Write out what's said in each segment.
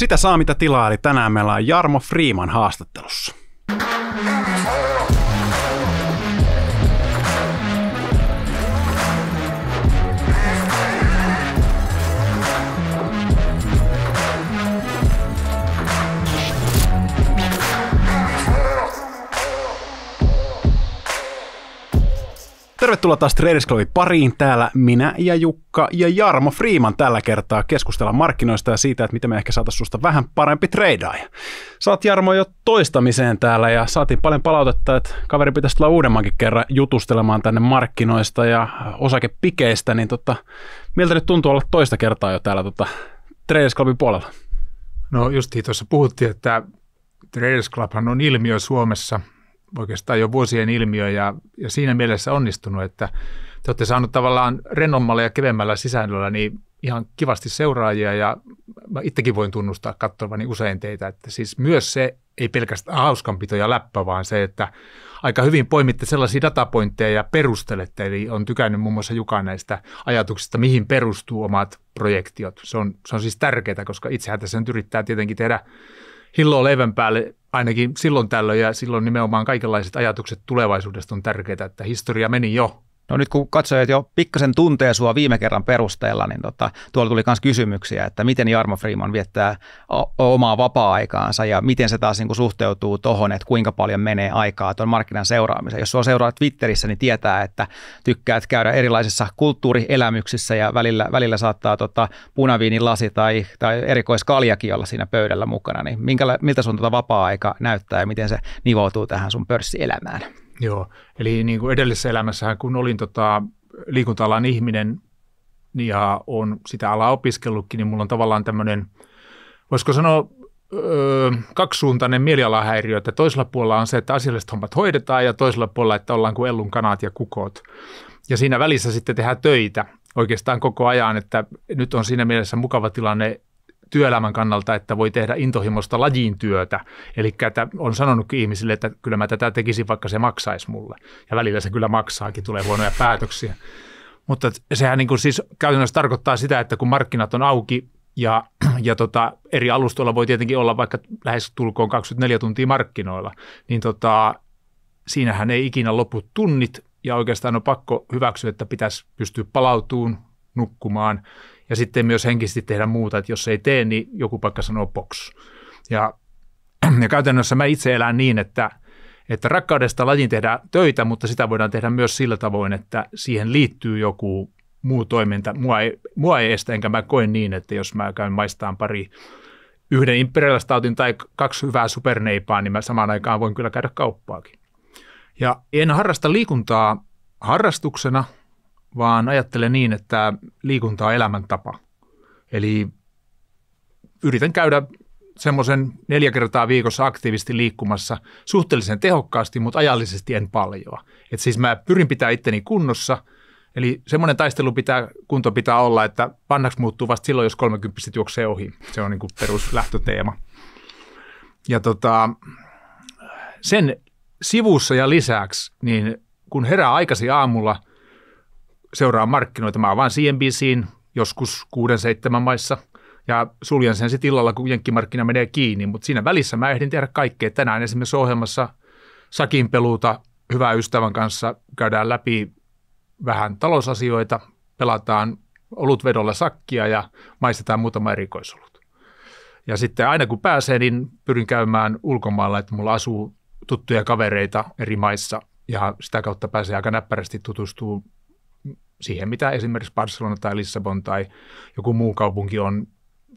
Sitä saa mitä tilaa, eli tänään meillä on Jarmo Freeman haastattelussa. Tervetuloa taas Traders Clubin pariin. Täällä minä ja Jukka ja Jarmo Freeman tällä kertaa keskustella markkinoista ja siitä, että miten me ehkä saataisiin susta vähän parempi treidaaja. Saat Jarmo jo toistamiseen täällä ja saatiin paljon palautetta, että kaveri pitäisi tulla uudemmankin kerran jutustelemaan tänne markkinoista ja osakepikeistä, niin tota, miltä nyt tuntuu olla toista kertaa jo täällä tota, Traders Clubin puolella? No justiin tuossa puhuttiin, että Traders Clubhan on ilmiö Suomessa – oikeastaan jo vuosien ilmiö ja, ja siinä mielessä onnistunut, että te olette saanut tavallaan rennommalla ja kevemmällä sisällöllä niin ihan kivasti seuraajia ja mä itsekin voin tunnustaa katsovani usein teitä, että siis myös se ei pelkästään hauskanpito ja läppä, vaan se, että aika hyvin poimitte sellaisia datapointteja ja perustelette, eli on tykännyt muun muassa Juka näistä ajatuksista, mihin perustuu omat projektiot. Se on, se on siis tärkeää, koska itsehän tässä nyt yrittää tietenkin tehdä hilloa leivän päälle ainakin silloin tällöin ja silloin nimenomaan kaikenlaiset ajatukset tulevaisuudesta on tärkeitä, että historia meni jo No nyt kun katsojat jo pikkasen tuntee sua viime kerran perusteella, niin tota, tuolla tuli myös kysymyksiä, että miten Jarmo Freeman viettää o- omaa vapaa-aikaansa ja miten se taas niin kuin suhteutuu tuohon, että kuinka paljon menee aikaa tuon markkinan seuraamiseen. Jos sua seuraa Twitterissä, niin tietää, että tykkäät käydä erilaisissa kulttuurielämyksissä ja välillä, välillä saattaa tota, punaviinin lasi tai, tai erikoiskaljakin olla siinä pöydällä mukana. Niin minkä, miltä sun tota vapaa-aika näyttää ja miten se nivoutuu tähän sun pörssielämään? Joo, eli niin kuin edellisessä elämässähän kun olin tota, liikunta-alan ihminen ja on sitä alaa opiskellutkin, niin mulla on tavallaan tämmöinen, voisiko sanoa, öö, kaksisuuntainen mielialahäiriö, että toisella puolella on se, että asialliset hommat hoidetaan ja toisella puolella, että ollaan kuin ellun kanat ja kukot. Ja siinä välissä sitten tehdään töitä oikeastaan koko ajan, että nyt on siinä mielessä mukava tilanne työelämän kannalta, että voi tehdä intohimosta lajiin työtä. Eli että on sanonut ihmisille, että kyllä mä tätä tekisin, vaikka se maksaisi mulle. Ja välillä se kyllä maksaakin, tulee huonoja päätöksiä. Mutta sehän niin kuin siis käytännössä tarkoittaa sitä, että kun markkinat on auki ja, ja tota, eri alustoilla voi tietenkin olla vaikka lähes tulkoon 24 tuntia markkinoilla, niin tota, siinähän ei ikinä lopu tunnit ja oikeastaan on pakko hyväksyä, että pitäisi pystyä palautuun, nukkumaan ja sitten myös henkisesti tehdä muuta, että jos ei tee, niin joku paikka sanoo box. Ja, ja käytännössä mä itse elän niin, että, että rakkaudesta lajin tehdään töitä, mutta sitä voidaan tehdä myös sillä tavoin, että siihen liittyy joku muu toiminta. Mua ei, mua ei estä, enkä mä koen niin, että jos mä käyn maistaan pari yhden imperialistautin tai kaksi hyvää superneipaa, niin mä samaan aikaan voin kyllä käydä kauppaakin. Ja en harrasta liikuntaa harrastuksena – vaan ajattelen niin, että liikunta on elämäntapa. Eli yritän käydä semmoisen neljä kertaa viikossa aktiivisesti liikkumassa suhteellisen tehokkaasti, mutta ajallisesti en paljoa. Et siis mä pyrin pitää itteni kunnossa, eli semmoinen taistelu pitää, kunto pitää olla, että vanhaksi muuttuu vasta silloin, jos 30 juoksee ohi. Se on niin kuin peruslähtöteema. Ja tota, sen sivussa ja lisäksi, niin kun herää aikaisin aamulla – seuraa markkinoita. Mä avaan CNBCin joskus kuuden, seitsemän maissa ja suljen sen sitten illalla, kun jenkkimarkkina menee kiinni. Mutta siinä välissä mä ehdin tehdä kaikkea. Tänään esimerkiksi ohjelmassa Sakin peluuta hyvää ystävän kanssa käydään läpi vähän talousasioita, pelataan olutvedolla sakkia ja maistetaan muutama erikoisolut. Ja sitten aina kun pääsee, niin pyrin käymään ulkomailla, että mulla asuu tuttuja kavereita eri maissa ja sitä kautta pääsee aika näppärästi tutustuu siihen, mitä esimerkiksi Barcelona tai Lissabon tai joku muu kaupunki on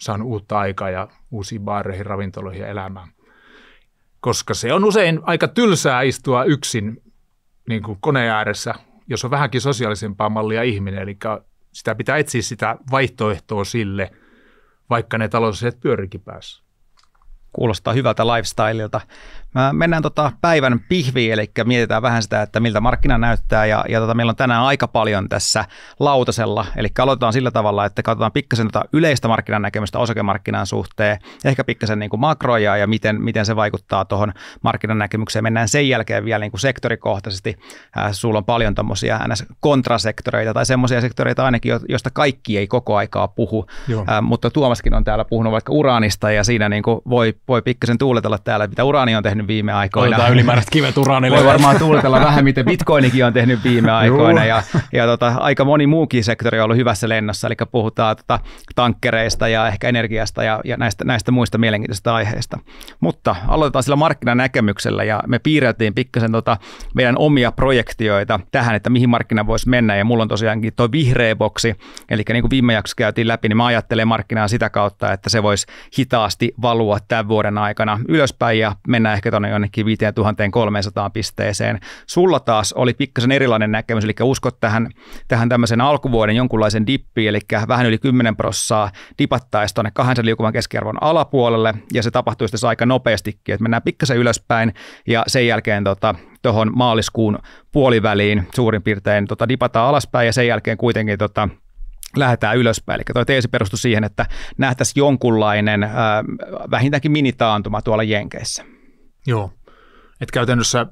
saanut uutta aikaa ja uusiin baareihin, ravintoloihin ja elämään. Koska se on usein aika tylsää istua yksin niin kuin koneen ääressä, jos on vähänkin sosiaalisempaa mallia ihminen. Eli sitä pitää etsiä sitä vaihtoehtoa sille, vaikka ne taloudelliset pyörikin päässä. Kuulostaa hyvältä lifestyleilta. Mennään tota päivän pihviin, eli mietitään vähän sitä, että miltä markkina näyttää ja, ja tota, meillä on tänään aika paljon tässä lautasella, eli aloitetaan sillä tavalla, että katsotaan pikkasen tota yleistä markkinan näkemystä osakemarkkinan suhteen, ehkä pikkasen niin makroja ja miten, miten se vaikuttaa tuohon markkinan näkemykseen. Mennään sen jälkeen vielä niin kuin sektorikohtaisesti, äh, sulla on paljon tuommoisia kontrasektoreita tai semmoisia sektoreita ainakin, joista kaikki ei koko aikaa puhu, äh, mutta Tuomaskin on täällä puhunut vaikka uraanista ja siinä niin kuin voi, voi pikkasen tuuletella täällä, mitä uraani on tehnyt tehnyt viime aikoina. Otetaan ylimääräiset kivet uraanille. Voi varmaan tuuletella vähän, miten bitcoinikin on tehnyt viime aikoina. ja, ja tota, aika moni muukin sektori on ollut hyvässä lennossa, eli puhutaan tota, tankkereista ja ehkä energiasta ja, ja näistä, näistä muista mielenkiintoisista aiheista. Mutta aloitetaan sillä markkinanäkemyksellä ja me piirrettiin pikkasen tota, meidän omia projektioita tähän, että mihin markkina voisi mennä ja mulla on tosiaankin tuo vihreä boksi, eli niin kuin viime jaksossa käytiin läpi, niin mä ajattelen markkinaa sitä kautta, että se voisi hitaasti valua tämän vuoden aikana ylöspäin ja mennä ehkä tuonne jonnekin 5300 pisteeseen. Sulla taas oli pikkasen erilainen näkemys, eli uskot tähän, tähän tämmöisen alkuvuoden jonkunlaisen dippiin, eli vähän yli 10 prossaa dipattaisi tuonne kahden liukuvan keskiarvon alapuolelle, ja se tapahtui sitten aika nopeastikin, että mennään pikkasen ylöspäin, ja sen jälkeen tota, tuohon maaliskuun puoliväliin suurin piirtein tota, dipataan alaspäin, ja sen jälkeen kuitenkin tota, lähdetään ylöspäin. Eli tuo teesi perustui siihen, että nähtäisiin jonkunlainen äh, vähintäänkin minitaantuma tuolla Jenkeissä. Joo. Et käytännössä,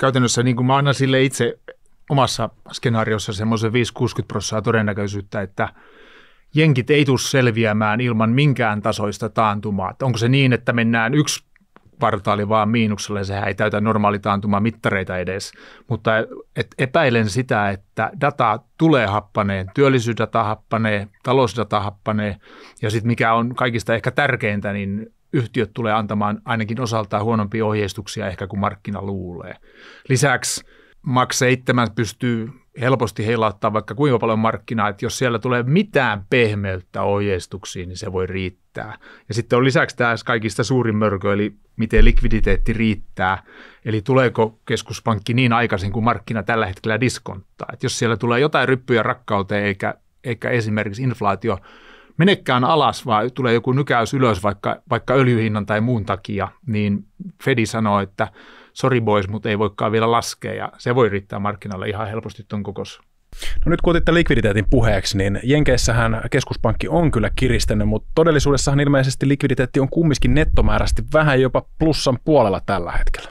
käytännössä niin kuin mä annan sille itse omassa skenaariossa semmoisen 5-60 prosenttia todennäköisyyttä, että jenkit ei tule selviämään ilman minkään tasoista taantumaa. Et onko se niin, että mennään yksi kvartaali vaan miinukselle, sehän ei täytä normaalitaantuman mittareita edes. Mutta et epäilen sitä, että data tulee happaneen, työllisyysdata happaneen, talousdata happaneen ja sitten mikä on kaikista ehkä tärkeintä, niin yhtiöt tulee antamaan ainakin osaltaan huonompia ohjeistuksia ehkä kuin markkina luulee. Lisäksi MAX 7 pystyy helposti heilauttaa vaikka kuinka paljon markkinaa, että jos siellä tulee mitään pehmeyttä ohjeistuksiin, niin se voi riittää. Ja sitten on lisäksi tämä kaikista suurin mörkö, eli miten likviditeetti riittää, eli tuleeko keskuspankki niin aikaisin kuin markkina tällä hetkellä diskonttaa. Että jos siellä tulee jotain ryppyjä rakkauteen eikä, eikä esimerkiksi inflaatio menekään alas, vaan tulee joku nykäys ylös vaikka, vaikka öljyhinnan tai muun takia, niin Fedi sanoo, että sorry boys, mutta ei voikaan vielä laskea ja se voi riittää markkinalle ihan helposti tuon kokos. No nyt kun otitte likviditeetin puheeksi, niin Jenkeissähän keskuspankki on kyllä kiristänyt, mutta todellisuudessahan ilmeisesti likviditeetti on kumminkin nettomääräisesti vähän jopa plussan puolella tällä hetkellä.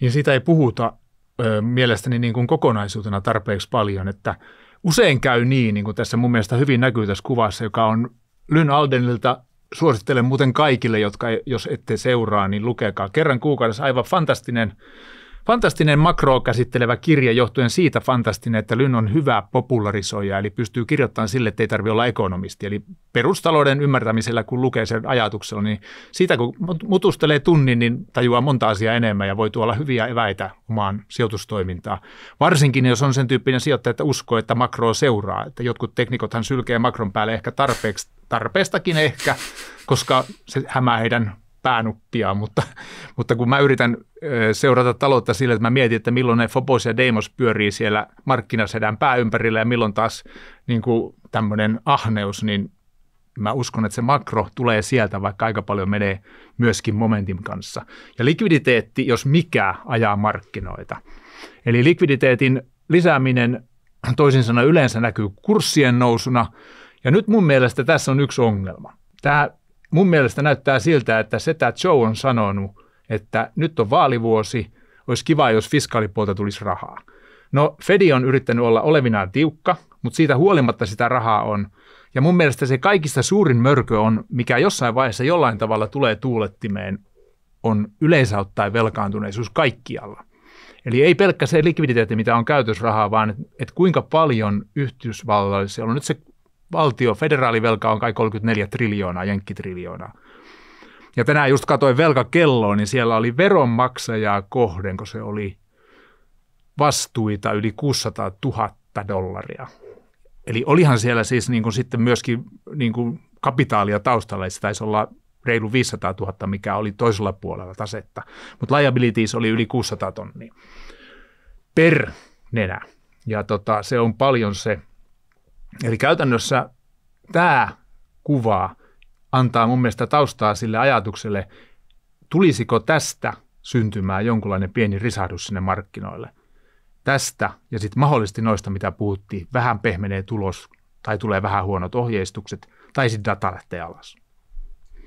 Ja siitä ei puhuta ö, mielestäni niin kuin kokonaisuutena tarpeeksi paljon, että usein käy niin, niin kuin tässä mun mielestä hyvin näkyy tässä kuvassa, joka on Lynn Aldenilta suosittelen muuten kaikille, jotka jos ette seuraa, niin lukekaa. Kerran kuukaudessa aivan fantastinen Fantastinen makro käsittelevä kirja johtuen siitä fantastinen, että Lynn on hyvä popularisoija, eli pystyy kirjoittamaan sille, että ei tarvitse olla ekonomisti. Eli perustalouden ymmärtämisellä, kun lukee sen ajatuksella, niin siitä kun mutustelee tunnin, niin tajuaa monta asiaa enemmän ja voi tuolla hyviä eväitä omaan sijoitustoimintaan. Varsinkin, jos on sen tyyppinen sijoittaja, että uskoo, että makro seuraa. Että jotkut teknikothan sylkee makron päälle ehkä tarpeeksi, tarpeestakin ehkä, koska se hämää heidän päänuppia, mutta, mutta kun mä yritän seurata taloutta sillä, että mä mietin, että milloin ne Phobos ja Deimos pyörii siellä markkinasedän pääympärillä ja milloin taas niin tämmöinen ahneus, niin mä uskon, että se makro tulee sieltä, vaikka aika paljon menee myöskin momentin kanssa. Ja likviditeetti, jos mikä, ajaa markkinoita. Eli likviditeetin lisääminen toisin sanoen yleensä näkyy kurssien nousuna. Ja nyt mun mielestä tässä on yksi ongelma. Tämä mun mielestä näyttää siltä, että se tämä Joe on sanonut, että nyt on vaalivuosi, olisi kiva, jos fiskaalipuolta tulisi rahaa. No Fedi on yrittänyt olla olevinaan tiukka, mutta siitä huolimatta sitä rahaa on. Ja mun mielestä se kaikista suurin mörkö on, mikä jossain vaiheessa jollain tavalla tulee tuulettimeen, on yleensä ottaen velkaantuneisuus kaikkialla. Eli ei pelkkä se likviditeetti, mitä on käytösrahaa, vaan että et kuinka paljon Yhdysvalloissa, on nyt se valtio, federaalivelka on kai 34 triljoonaa, jenkkitriljoonaa. Ja tänään just katsoin velkakelloa, niin siellä oli veronmaksajaa kohden, kun se oli vastuita yli 600 000 dollaria. Eli olihan siellä siis niin kuin sitten myöskin niin kuin kapitaalia taustalla, että se taisi olla reilu 500 000, mikä oli toisella puolella tasetta. Mutta liabilities oli yli 600 tonnia per nenä. Ja tota, se on paljon se Eli käytännössä tämä kuva antaa mun mielestä taustaa sille ajatukselle, tulisiko tästä syntymään jonkunlainen pieni risahdus sinne markkinoille. Tästä ja sitten mahdollisesti noista, mitä puhuttiin, vähän pehmenee tulos tai tulee vähän huonot ohjeistukset tai sitten data lähtee alas.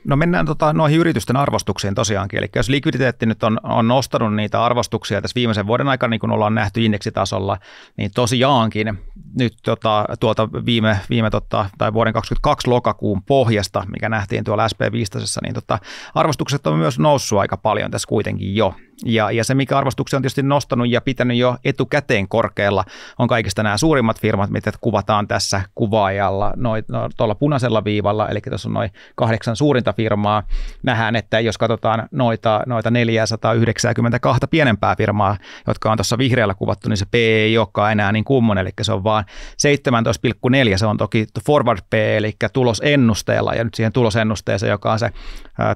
No mennään tota, noihin yritysten arvostuksiin tosiaankin. Eli jos likviditeetti nyt on, on nostanut niitä arvostuksia tässä viimeisen vuoden aikana, niin kun ollaan nähty indeksitasolla, niin tosiaankin nyt tota, tuolta viime, viime tota, tai vuoden 2022 lokakuun pohjasta, mikä nähtiin tuolla SP15, niin tota, arvostukset on myös noussut aika paljon tässä kuitenkin jo. Ja, ja se, mikä arvostuksen on tietysti nostanut ja pitänyt jo etukäteen korkealla, on kaikista nämä suurimmat firmat, mitä kuvataan tässä kuvaajalla noi, no, tuolla punaisella viivalla, eli tässä on noin kahdeksan suurinta firmaa. Nähdään, että jos katsotaan noita, noita 492 pienempää firmaa, jotka on tuossa vihreällä kuvattu, niin se P ei olekaan enää niin kummon, eli se on vaan 17,4, se on toki forward P, eli tulosennusteella, ja nyt siihen tulosennusteeseen, joka on se,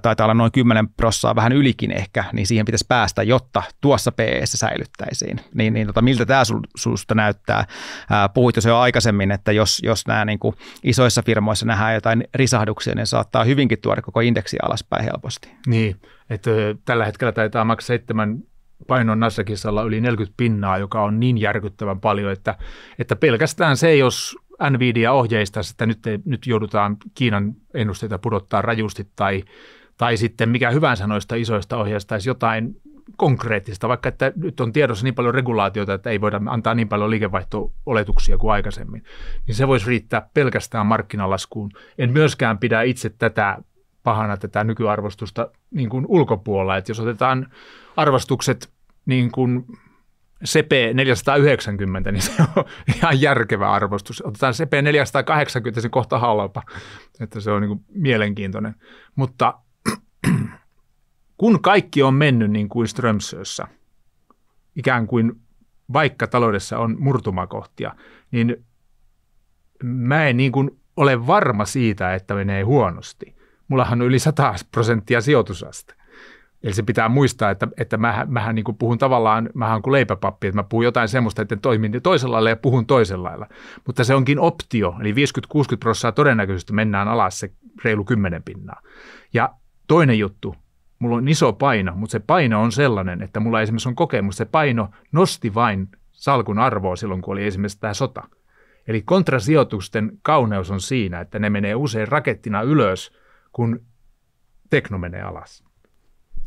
taitaa olla noin 10 prossaa, vähän ylikin ehkä, niin siihen pitäisi päästä päästä, jotta tuossa PE säilyttäisiin. Niin, niin tota, miltä tämä suusta näyttää? puhuit jo aikaisemmin, että jos, jos nämä niin kuin isoissa firmoissa nähdään jotain risahduksia, niin saattaa hyvinkin tuoda koko indeksi alaspäin helposti. Niin, että tällä hetkellä taitaa maksaa seitsemän painon Nasdaqissa yli 40 pinnaa, joka on niin järkyttävän paljon, että, että pelkästään se, jos Nvidia ohjeistaa, että nyt, nyt joudutaan Kiinan ennusteita pudottaa rajusti tai, tai sitten mikä hyvänsä noista isoista ohjeistaisi jotain konkreettista, vaikka että nyt on tiedossa niin paljon regulaatiota, että ei voida antaa niin paljon liikevaihto-oletuksia kuin aikaisemmin, niin se voisi riittää pelkästään markkinalaskuun. En myöskään pidä itse tätä pahana tätä nykyarvostusta niin kuin ulkopuolella, että jos otetaan arvostukset niin kuin CP490, niin se on ihan järkevä arvostus. Otetaan CP480, se kohta halpa, että se on niin kuin mielenkiintoinen. Mutta kun kaikki on mennyt niin kuin Strömsössä, ikään kuin vaikka taloudessa on murtumakohtia, niin mä en niin kuin ole varma siitä, että menee huonosti. Mullahan on yli 100 prosenttia sijoitusaste. Eli se pitää muistaa, että, että mähän, mähän niin kuin puhun tavallaan, mähän kuin leipäpappi, että mä puhun jotain semmoista, että toimin toisella lailla ja puhun toisella lailla. Mutta se onkin optio, eli 50-60 prosenttia todennäköisesti mennään alas se reilu 10 pinnaa. Ja toinen juttu, mulla on iso paino, mutta se paino on sellainen, että mulla esimerkiksi on kokemus, se paino nosti vain salkun arvoa silloin, kun oli esimerkiksi tämä sota. Eli kontrasijoitusten kauneus on siinä, että ne menee usein rakettina ylös, kun tekno menee alas.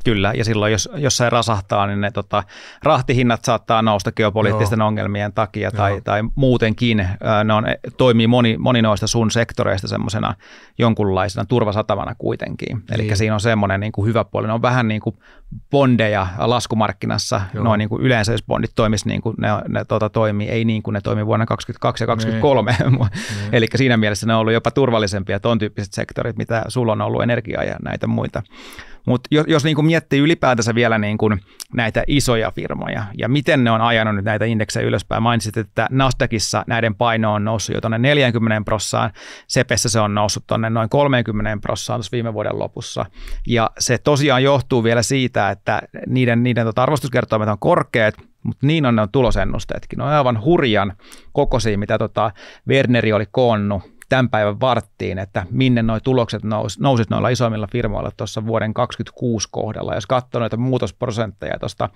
Kyllä, ja silloin jos jossain rasahtaa, niin ne tota, rahtihinnat saattaa nousta geopoliittisten Joo. ongelmien takia tai, tai muutenkin. Ne on, toimii moni, moni noista sun sektoreista semmoisena jonkunlaisena turvasatavana kuitenkin. Niin. Eli siinä on semmoinen niin kuin hyvä puoli. Ne on vähän niin kuin bondeja laskumarkkinassa. Noin niin kuin yleensä, jos bondit toimis niin kuin ne, ne tota, toimii, ei niin kuin ne toimii vuonna 2022 ja 2023. Niin. niin. Eli siinä mielessä ne on ollut jopa turvallisempia ton tyyppiset sektorit, mitä sulla on ollut energiaa ja näitä muita mutta jos, jos niin kuin miettii ylipäätänsä vielä niin kuin näitä isoja firmoja ja miten ne on ajanut nyt näitä indeksejä ylöspäin, mainitsit, että Nasdaqissa näiden paino on noussut jo tuonne 40 prossaan, Sepessä se on noussut tuonne noin 30 prossaan viime vuoden lopussa. Ja se tosiaan johtuu vielä siitä, että niiden, niiden tota arvostuskertoimet on korkeat, mutta niin on ne on tulosennusteetkin. Ne on aivan hurjan kokoisia, mitä tota Werneri oli koonnut tämän päivän varttiin, että minne nuo tulokset nous, nousis noilla isoimmilla firmoilla tuossa vuoden 2026 kohdalla. Jos katsoo noita muutosprosentteja tuosta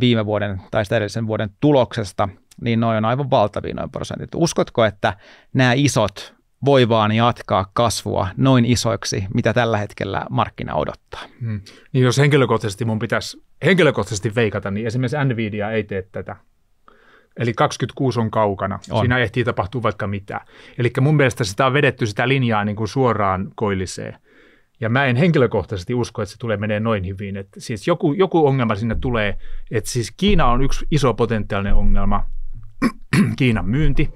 viime vuoden tai sitä edellisen vuoden tuloksesta, niin noin on aivan valtavia noin prosentit. Uskotko, että nämä isot voi vaan jatkaa kasvua noin isoiksi, mitä tällä hetkellä markkina odottaa. Hmm. Niin jos henkilökohtaisesti mun pitäisi henkilökohtaisesti veikata, niin esimerkiksi Nvidia ei tee tätä. Eli 26 on kaukana. On. Siinä ehtii tapahtua vaikka mitä. Eli mun mielestä sitä on vedetty sitä linjaa niin kuin suoraan koilliseen. Ja mä en henkilökohtaisesti usko, että se tulee menee noin hyvin. Et siis joku, joku ongelma sinne tulee. Et siis Kiina on yksi iso potentiaalinen ongelma. Kiinan myynti.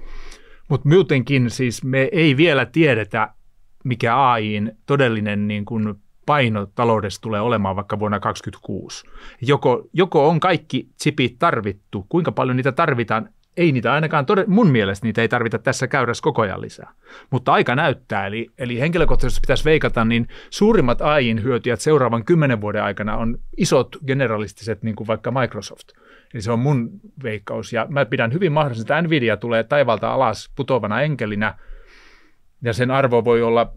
Mutta muutenkin siis me ei vielä tiedetä, mikä AIin todellinen niin kuin paino taloudessa tulee olemaan vaikka vuonna 2026. Joko, joko on kaikki chipit tarvittu, kuinka paljon niitä tarvitaan, ei niitä ainakaan, tod- mun mielestä niitä ei tarvita tässä käyrässä koko ajan lisää. Mutta aika näyttää, eli, eli henkilökohtaisesti pitäisi veikata, niin suurimmat AIin hyötyjät seuraavan kymmenen vuoden aikana on isot generalistiset, niin kuin vaikka Microsoft. Eli se on mun veikkaus, ja mä pidän hyvin mahdollisesti, että Nvidia tulee taivalta alas putovana enkelinä, ja sen arvo voi olla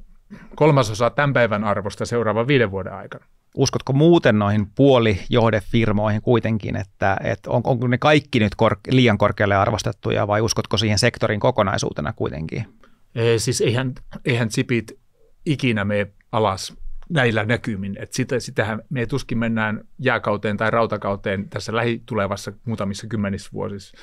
kolmasosa tämän päivän arvosta seuraavan viiden vuoden aikana. Uskotko muuten noihin puolijohdefirmoihin kuitenkin, että, että on, onko ne kaikki nyt kor- liian korkealle arvostettuja vai uskotko siihen sektorin kokonaisuutena kuitenkin? Ee, siis eihän, eihän sipit ikinä mene alas näillä näkymin. Et sitä, sitähän me tuskin mennään jääkauteen tai rautakauteen tässä lähitulevassa muutamissa kymmenissä vuosissa.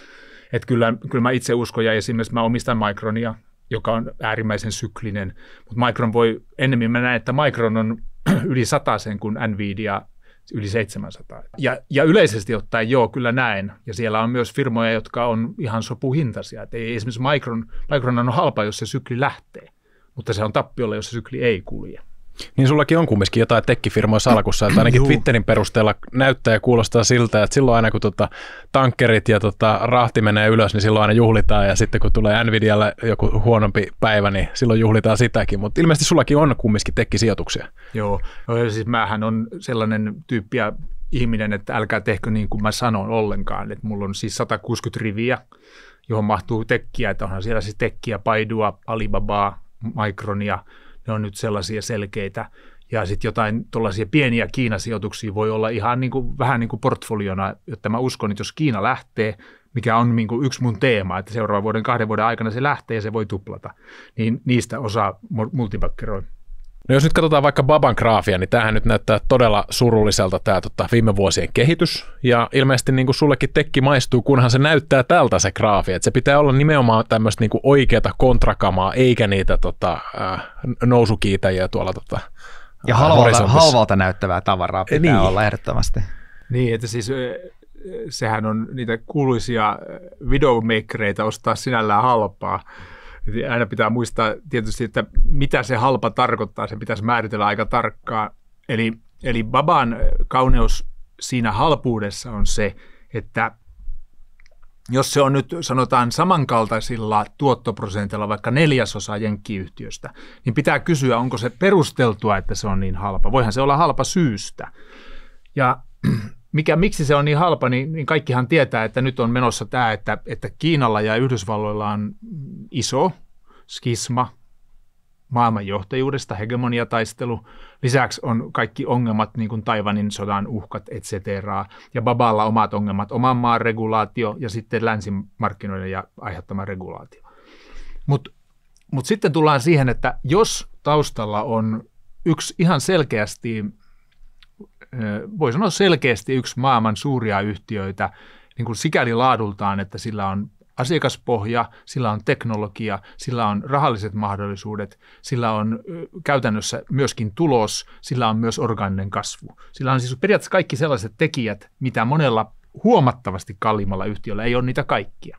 Et kyllä, kyllä mä itse uskon ja esimerkiksi mä omistan Micronia, joka on äärimmäisen syklinen. Mutta Micron voi, ennemmin mä näen, että Micron on yli sen kuin Nvidia yli 700. Ja, ja yleisesti ottaen joo, kyllä näen. Ja siellä on myös firmoja, jotka on ihan sopuhintaisia. Et ei, esimerkiksi Micron, Micron on halpa, jos se sykli lähtee, mutta se on tappiolla, jos se sykli ei kulje. Niin sullakin on kumminkin jotain tekkifirmoja salkussa, että ainakin Juu. Twitterin perusteella näyttää ja kuulostaa siltä, että silloin aina kun tota tankkerit ja tota rahti menee ylös, niin silloin aina juhlitaan ja sitten kun tulee Nvidialle joku huonompi päivä, niin silloin juhlitaan sitäkin, mutta ilmeisesti sullakin on kumminkin tekkisijoituksia. Joo, no, siis mähän on sellainen tyyppi ja ihminen, että älkää tehkö niin kuin mä sanon ollenkaan, että mulla on siis 160 riviä, johon mahtuu tekkiä, että onhan siellä siis tekkiä, Paidua, Alibabaa, Micronia – ne on nyt sellaisia selkeitä. Ja sitten jotain tuollaisia pieniä Kiinasijoituksia voi olla ihan niin kuin, vähän niin kuin portfoliona, jotta mä uskon, että jos Kiina lähtee, mikä on niin kuin yksi mun teema, että seuraavan vuoden, kahden vuoden aikana se lähtee ja se voi tuplata, niin niistä osa multibakkeroin. No jos nyt katsotaan vaikka Baban graafia, niin tämähän nyt näyttää todella surulliselta tämä tota, viime vuosien kehitys. Ja ilmeisesti niin kuin sullekin tekki maistuu, kunhan se näyttää tältä se graafi. Et se pitää olla nimenomaan tämmöistä niin oikeata kontrakamaa, eikä niitä tota, äh, nousukiitäjiä tuolla tota, Ja äh, halvalta, halvalta näyttävää tavaraa pitää niin. olla ehdottomasti. Niin, että siis sehän on niitä kuuluisia videomakereita ostaa sinällään halpaa niin aina pitää muistaa tietysti, että mitä se halpa tarkoittaa, se pitäisi määritellä aika tarkkaan. Eli, eli baban kauneus siinä halpuudessa on se, että jos se on nyt sanotaan samankaltaisilla tuottoprosentilla vaikka neljäsosa jenkkiyhtiöstä, niin pitää kysyä, onko se perusteltua, että se on niin halpa. Voihan se olla halpa syystä. Ja mikä, miksi se on niin halpa, niin, niin kaikkihan tietää, että nyt on menossa tämä, että, että Kiinalla ja Yhdysvalloilla on iso skisma maailmanjohtajuudesta, hegemoniataistelu. Lisäksi on kaikki ongelmat, niin kuin Taiwanin sodan uhkat, etc. Ja Baballa omat ongelmat, oman maan regulaatio ja sitten länsimarkkinoiden ja aiheuttama regulaatio. Mutta mut sitten tullaan siihen, että jos taustalla on yksi ihan selkeästi voi sanoa selkeästi yksi maailman suuria yhtiöitä niin kuin sikäli laadultaan, että sillä on asiakaspohja, sillä on teknologia, sillä on rahalliset mahdollisuudet, sillä on käytännössä myöskin tulos, sillä on myös organinen kasvu. Sillä on siis periaatteessa kaikki sellaiset tekijät, mitä monella huomattavasti kalliimmalla yhtiöllä ei ole niitä kaikkia.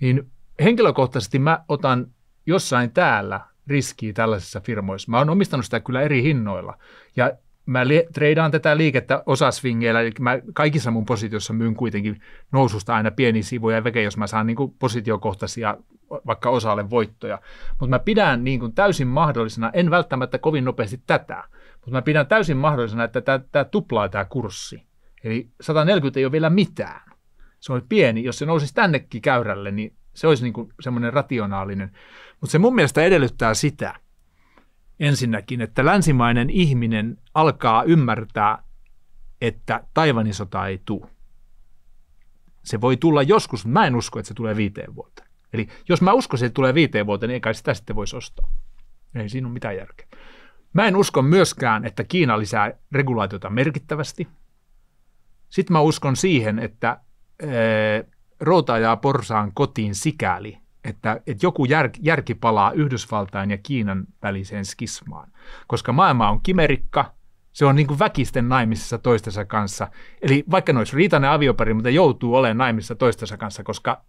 Niin henkilökohtaisesti mä otan jossain täällä riskiä tällaisissa firmoissa. Mä oon omistanut sitä kyllä eri hinnoilla. Ja mä treidaan tätä liikettä osasvingeillä, eli mä kaikissa mun positiossa myyn kuitenkin noususta aina pieni sivuja ja veke, jos mä saan niin positiokohtaisia vaikka osalle voittoja. Mutta mä pidän niin kuin täysin mahdollisena, en välttämättä kovin nopeasti tätä, mutta mä pidän täysin mahdollisena, että tämä tuplaa tämä kurssi. Eli 140 ei ole vielä mitään. Se on pieni. Jos se nousisi tännekin käyrälle, niin se olisi niin semmoinen rationaalinen. Mutta se mun mielestä edellyttää sitä, ensinnäkin, että länsimainen ihminen alkaa ymmärtää, että taivanisota ei tule. Se voi tulla joskus, mä en usko, että se tulee viiteen vuoteen. Eli jos mä uskoisin, että tulee viiteen vuoteen, niin eikä sitä sitten voisi ostaa. Ei siinä ole mitään järkeä. Mä en usko myöskään, että Kiina lisää regulaatiota merkittävästi. Sitten mä uskon siihen, että ee, eh, routa ajaa porsaan kotiin sikäli, että, että joku jär, järki palaa Yhdysvaltain ja Kiinan väliseen skismaan, koska maailma on kimerikka, se on niin kuin väkisten naimisissa toistensa kanssa. Eli vaikka ne olisi riitainen aviopari, mutta joutuu olemaan naimisissa toistensa kanssa, koska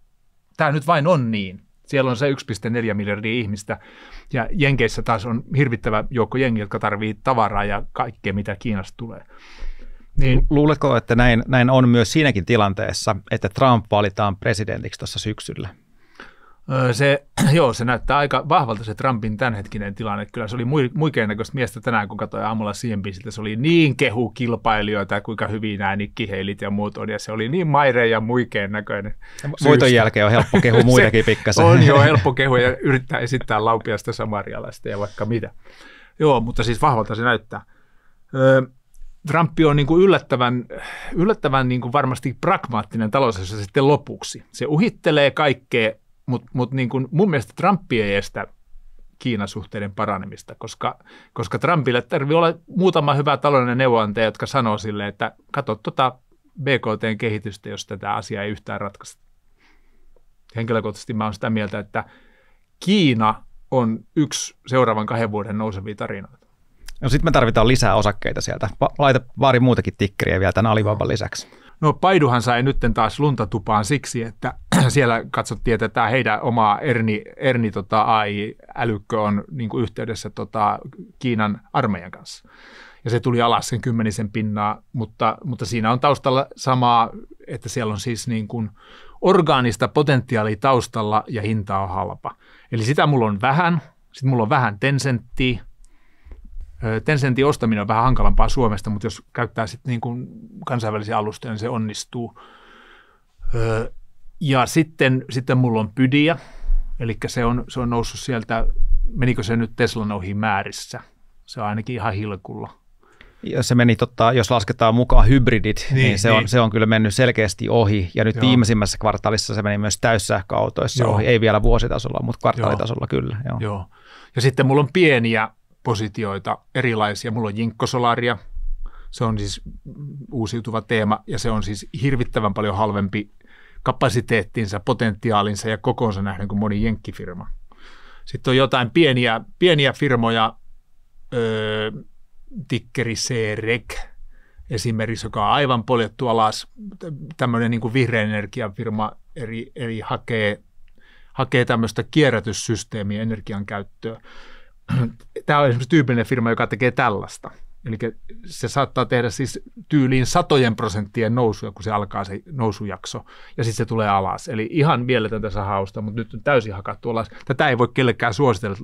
tämä nyt vain on niin. Siellä on se 1,4 miljardia ihmistä ja Jenkeissä taas on hirvittävä joukko jengi, jotka tarvitsee tavaraa ja kaikkea, mitä Kiinasta tulee. Niin. Luuletko, että näin, näin on myös siinäkin tilanteessa, että Trump valitaan presidentiksi tuossa syksyllä? Se, joo, se näyttää aika vahvalta se Trumpin tämänhetkinen tilanne. Kyllä se oli muikeen näköistä miestä tänään, kun katsoi aamulla että Se oli niin kehu kilpailijoita, kuinka hyvin nämä nikkiheilit ja muut on. Ja se oli niin maire ja muikeen näköinen. Muiton jälkeen on helppo kehu muitakin pikkasen. on jo helppo kehu ja yrittää esittää laupiasta samarialaista ja vaikka mitä. Joo, mutta siis vahvalta se näyttää. Öö, Trump on niin kuin yllättävän, yllättävän niin kuin varmasti pragmaattinen talousasiassa sitten lopuksi. Se uhittelee kaikkea mutta mut niin mun mielestä Trump ei estä Kiinan suhteiden paranemista, koska, koska Trumpille tarvii olla muutama hyvä taloudellinen neuvonantaja, jotka sanoo sille, että katso tuota BKTn kehitystä, jos tätä asiaa ei yhtään ratkaista. Henkilökohtaisesti mä oon sitä mieltä, että Kiina on yksi seuraavan kahden vuoden nousevia tarinoita. No sitten me tarvitaan lisää osakkeita sieltä. Laita vaari muutakin tikkeriä vielä tämän Alibaban lisäksi. No Paiduhan sai nyt taas luntatupaan siksi, että siellä katsottiin, että tämä heidän oma Erni, Erni tota AI-älykkö on niin kuin yhteydessä tota Kiinan armeijan kanssa. Ja se tuli alas sen kymmenisen pinnaa, mutta, mutta siinä on taustalla samaa, että siellä on siis niin kuin orgaanista potentiaalia taustalla ja hinta on halpa. Eli sitä mulla on vähän, sitten mulla on vähän tensentti tensentti ostaminen on vähän hankalampaa Suomesta, mutta jos käyttää sitten niin kuin kansainvälisiä alustoja, niin se onnistuu. Ja sitten, sitten mulla on Pydia, eli se on, se on noussut sieltä, menikö se nyt Teslan ohi määrissä? Se on ainakin ihan hilkulla. Jos, se meni, totta, jos lasketaan mukaan hybridit, niin, niin, se, niin. On, se on kyllä mennyt selkeästi ohi. Ja nyt joo. viimeisimmässä kvartaalissa se meni myös täyssähköautoissa joo. ohi. Ei vielä vuositasolla, mutta kvartaalitasolla joo. kyllä. Joo. joo. Ja sitten mulla on pieniä positioita, erilaisia. Mulla on jinkkosolaria, se on siis uusiutuva teema ja se on siis hirvittävän paljon halvempi kapasiteettinsa, potentiaalinsa ja kokoonsa nähden kuin moni jenkkifirma. Sitten on jotain pieniä, pieniä firmoja, öö, tikkeri e c esimerkiksi, joka on aivan poljettu alas. Tämmöinen niin vihreän energian firma eri, eri hakee, hakee tämmöistä kierrätyssysteemiä energian käyttöön. Tämä on esimerkiksi tyypillinen firma, joka tekee tällaista – Eli se saattaa tehdä siis tyyliin satojen prosenttien nousuja, kun se alkaa se nousujakso, ja sitten se tulee alas. Eli ihan mieletöntä sahausta, mutta nyt on täysin hakattu alas. Tätä ei voi kellekään suositella.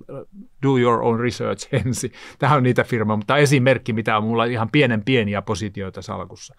Do your own research ensi. Tämä on niitä firmoja, mutta esimerkki, mitä on mulla ihan pienen pieniä positioita salkussa.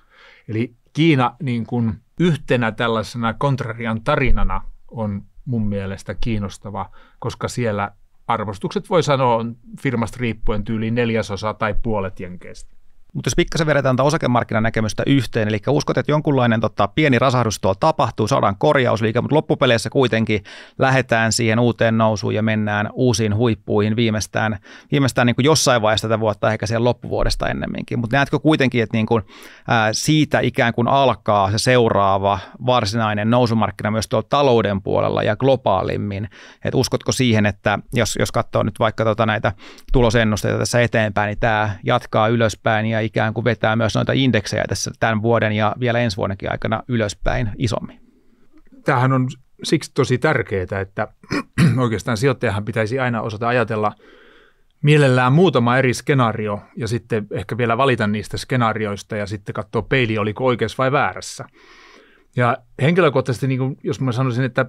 Eli Kiina niin kuin yhtenä tällaisena kontrarian tarinana on mun mielestä kiinnostava, koska siellä arvostukset voi sanoa on firmasta riippuen tyyliin neljäsosa tai puolet jenkeistä. Mutta jos pikkasen vedetään tätä osakemarkkinanäkemystä yhteen, eli uskot, että jonkunlainen tota, pieni rasahdus tuolla tapahtuu, saadaan korjausliike, mutta loppupeleissä kuitenkin lähdetään siihen uuteen nousuun ja mennään uusiin huippuihin viimeistään, viimeistään niin kuin jossain vaiheessa tätä vuotta, ehkä siellä loppuvuodesta ennemminkin. Mutta näetkö kuitenkin, että niin kuin, ää, siitä ikään kuin alkaa se seuraava varsinainen nousumarkkina myös tuolla talouden puolella ja globaalimmin. Et uskotko siihen, että jos, jos katsoo nyt vaikka tota näitä tulosennusteita tässä eteenpäin, niin tämä jatkaa ylöspäin ja ikään kuin vetää myös noita indeksejä tässä tämän vuoden ja vielä ensi vuodenkin aikana ylöspäin isommin. Tämähän on siksi tosi tärkeää, että oikeastaan sijoittajahan pitäisi aina osata ajatella mielellään muutama eri skenaario ja sitten ehkä vielä valita niistä skenaarioista ja sitten katsoa peili, oliko oikeassa vai väärässä. Ja henkilökohtaisesti, niin kuin, jos mä sanoisin, että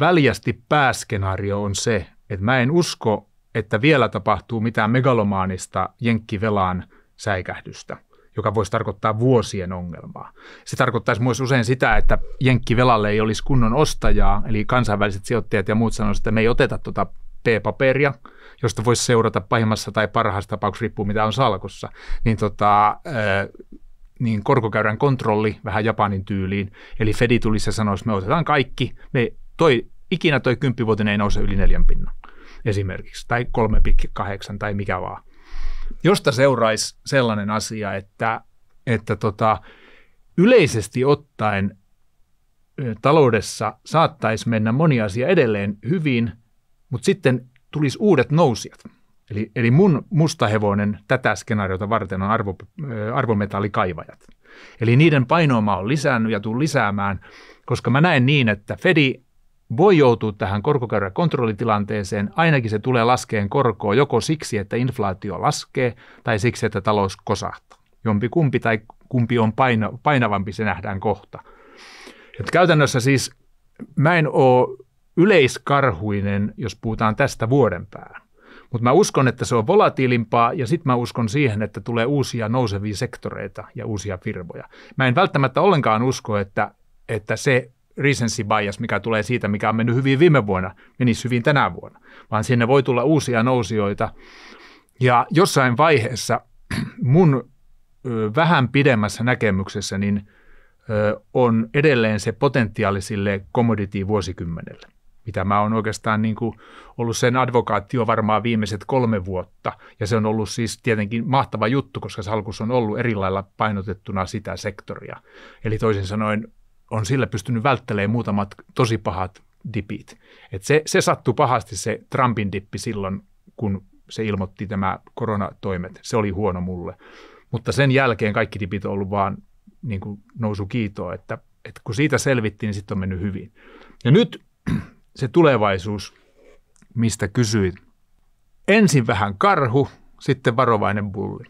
väljästi pääskenaario on se, että mä en usko, että vielä tapahtuu mitään megalomaanista jenkkivelaan – säikähdystä, joka voisi tarkoittaa vuosien ongelmaa. Se tarkoittaisi myös usein sitä, että jenkkivelalle ei olisi kunnon ostajaa, eli kansainväliset sijoittajat ja muut sanoisivat, että me ei oteta tuota P-paperia, josta voisi seurata pahimmassa tai parhaassa tapauksessa, riippuu mitä on salkussa, niin tota, niin korkokäyrän kontrolli vähän Japanin tyyliin. Eli Fedi tulisi ja sanoisi, me otetaan kaikki, me toi, ikinä toi kymppivuotinen ei nouse yli neljän pinnan esimerkiksi, tai 3,8 tai mikä vaan josta seuraisi sellainen asia, että, että tota, yleisesti ottaen taloudessa saattaisi mennä moni asia edelleen hyvin, mutta sitten tulisi uudet nousijat. Eli, eli mun mustahevonen tätä skenaariota varten on arvo, arvometallikaivajat. Eli niiden painoma on lisännyt ja tuun lisäämään, koska mä näen niin, että Fedi voi joutua tähän korkokäyrän kontrollitilanteeseen. Ainakin se tulee laskeen korkoa joko siksi, että inflaatio laskee tai siksi, että talous kosahtaa. Jompi kumpi tai kumpi on paino, painavampi, se nähdään kohta. Et käytännössä siis mä en ole yleiskarhuinen, jos puhutaan tästä vuoden päällä. Mutta mä uskon, että se on volatiilimpaa ja sitten mä uskon siihen, että tulee uusia nousevia sektoreita ja uusia firmoja. Mä en välttämättä ollenkaan usko, että, että se recency bias, mikä tulee siitä, mikä on mennyt hyvin viime vuonna, menisi hyvin tänä vuonna, vaan sinne voi tulla uusia nousijoita. Ja jossain vaiheessa mun vähän pidemmässä näkemyksessä niin on edelleen se potentiaalisille commodity-vuosikymmenelle, mitä mä oon oikeastaan niin kuin ollut sen advokaatti jo varmaan viimeiset kolme vuotta. Ja se on ollut siis tietenkin mahtava juttu, koska salkus on ollut eri lailla painotettuna sitä sektoria. Eli toisin sanoen on sillä pystynyt välttelemään muutamat tosi pahat dipit. Et se, se sattui pahasti se Trumpin dippi silloin, kun se ilmoitti tämä koronatoimet. Se oli huono mulle. Mutta sen jälkeen kaikki dipit on ollut vaan niin kuin nousu kiitoa, että, että kun siitä selvittiin, niin sitten on mennyt hyvin. Ja nyt se tulevaisuus, mistä kysyit. Ensin vähän karhu, sitten varovainen bulli.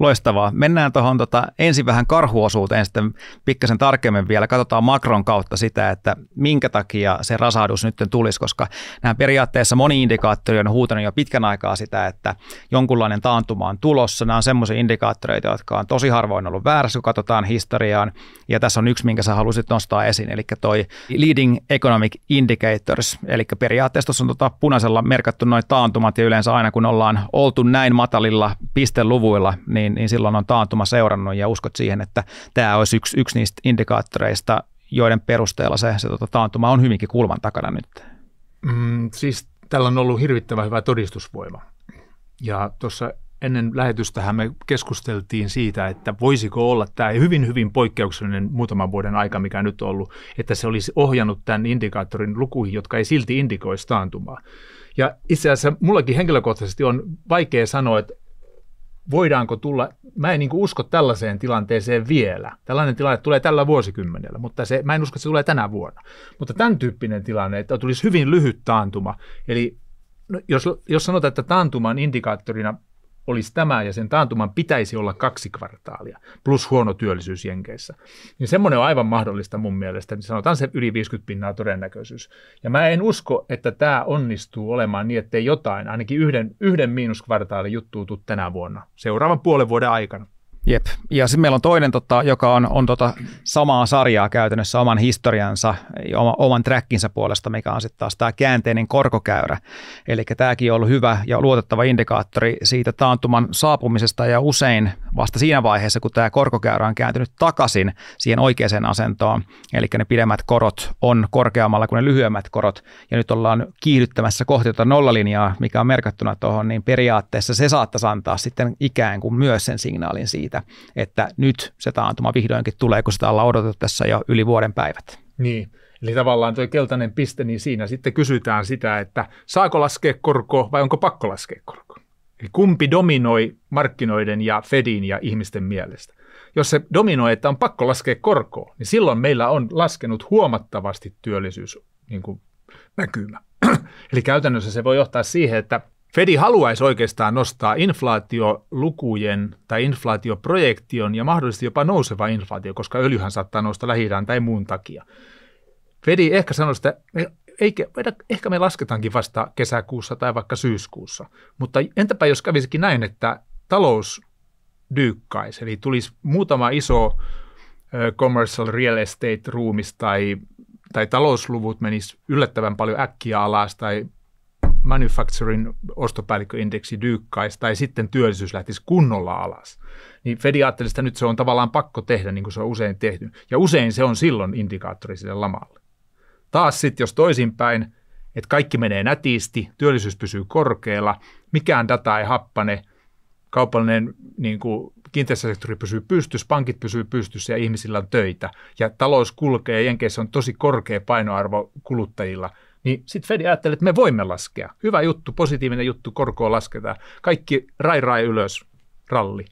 Loistavaa. Mennään tuohon tota, ensin vähän karhuosuuteen, sitten pikkasen tarkemmin vielä. Katsotaan makron kautta sitä, että minkä takia se rasahdus nyt tulisi, koska nämä periaatteessa moni indikaattori on huutanut jo pitkän aikaa sitä, että jonkunlainen taantuma on tulossa. Nämä on semmoisia indikaattoreita, jotka on tosi harvoin ollut väärässä, kun katsotaan historiaan. Ja tässä on yksi, minkä sä halusit nostaa esiin, eli toi Leading Economic Indicators. Eli periaatteessa tuossa on tota punaisella merkattu noin taantumat ja yleensä aina kun ollaan oltu näin matalilla pisteluvuilla, niin niin, niin silloin on taantuma seurannut ja uskot siihen, että tämä olisi yksi, yksi niistä indikaattoreista, joiden perusteella se, se tota, taantuma on hyvinkin kulman takana nyt. Mm, siis tällä on ollut hirvittävän hyvä todistusvoima. Ja tuossa ennen lähetystähän me keskusteltiin siitä, että voisiko olla tämä hyvin, hyvin poikkeuksellinen muutaman vuoden aika, mikä nyt on ollut, että se olisi ohjannut tämän indikaattorin lukuihin, jotka ei silti indikoisi taantumaa. Ja itse asiassa mullakin henkilökohtaisesti on vaikea sanoa, että voidaanko tulla, mä en niin usko tällaiseen tilanteeseen vielä. Tällainen tilanne tulee tällä vuosikymmenellä, mutta se, mä en usko, että se tulee tänä vuonna. Mutta tämän tyyppinen tilanne, että tulisi hyvin lyhyt taantuma, eli no, jos, jos sanotaan, että taantuman indikaattorina olisi tämä ja sen taantuman pitäisi olla kaksi kvartaalia, plus huono työllisyys Jenkeissä. Niin semmoinen on aivan mahdollista mun mielestä, niin sanotaan se yli 50 pinnaa todennäköisyys. Ja mä en usko, että tämä onnistuu olemaan niin, ettei jotain, ainakin yhden, yhden miinuskvartaalin juttuutu tänä vuonna, seuraavan puolen vuoden aikana. Jep. Ja sitten meillä on toinen, tota, joka on, on tota samaa sarjaa käytännössä oman historiansa, oma, oman trackinsa puolesta, mikä on sitten taas tämä käänteinen korkokäyrä. Eli tämäkin on ollut hyvä ja luotettava indikaattori siitä taantuman saapumisesta ja usein vasta siinä vaiheessa, kun tämä korkokäyrä on kääntynyt takaisin siihen oikeaan asentoon. Eli ne pidemmät korot on korkeammalla kuin ne lyhyemmät korot. Ja nyt ollaan kiihdyttämässä kohti tuota nollalinjaa, mikä on merkattuna tuohon, niin periaatteessa se saattaisi antaa sitten ikään kuin myös sen signaalin siitä, siitä, että nyt se taantuma vihdoinkin tulee, kun sitä ollaan odotettu tässä jo yli vuoden päivät. Niin, eli tavallaan tuo keltainen piste, niin siinä sitten kysytään sitä, että saako laskea korkoa vai onko pakko laskea korkoa. Eli kumpi dominoi markkinoiden ja Fedin ja ihmisten mielestä? Jos se dominoi, että on pakko laskea korkoa, niin silloin meillä on laskenut huomattavasti työllisyys niin kuin näkymä. Eli käytännössä se voi johtaa siihen, että Fedi haluaisi oikeastaan nostaa inflaatiolukujen tai inflaatioprojektion ja mahdollisesti jopa nouseva inflaatio, koska öljyhän saattaa nousta lähi tai muun takia. Fedi ehkä sanoi, että eikä, ehkä me lasketaankin vasta kesäkuussa tai vaikka syyskuussa. Mutta entäpä jos kävisikin näin, että talous dyykkaisi, eli tulisi muutama iso commercial real estate ruumis tai, tai talousluvut menis yllättävän paljon äkkiä alas tai manufacturing ostopäällikköindeksi dyykkaisi tai sitten työllisyys lähtisi kunnolla alas. Niin Fed ajatteli, että nyt se on tavallaan pakko tehdä niin kuin se on usein tehty. Ja usein se on silloin indikaattori sille lamalle. Taas sitten jos toisinpäin, että kaikki menee nätisti, työllisyys pysyy korkealla, mikään data ei happane, kaupallinen niin kuin kiinteistösektori pysyy pystyssä, pankit pysyy pystyssä ja ihmisillä on töitä. Ja talous kulkee, Jenkeissä on tosi korkea painoarvo kuluttajilla – niin sitten Fed ajattelee, että me voimme laskea. Hyvä juttu, positiivinen juttu, korkoa lasketaan. Kaikki rai rai ylös, ralli.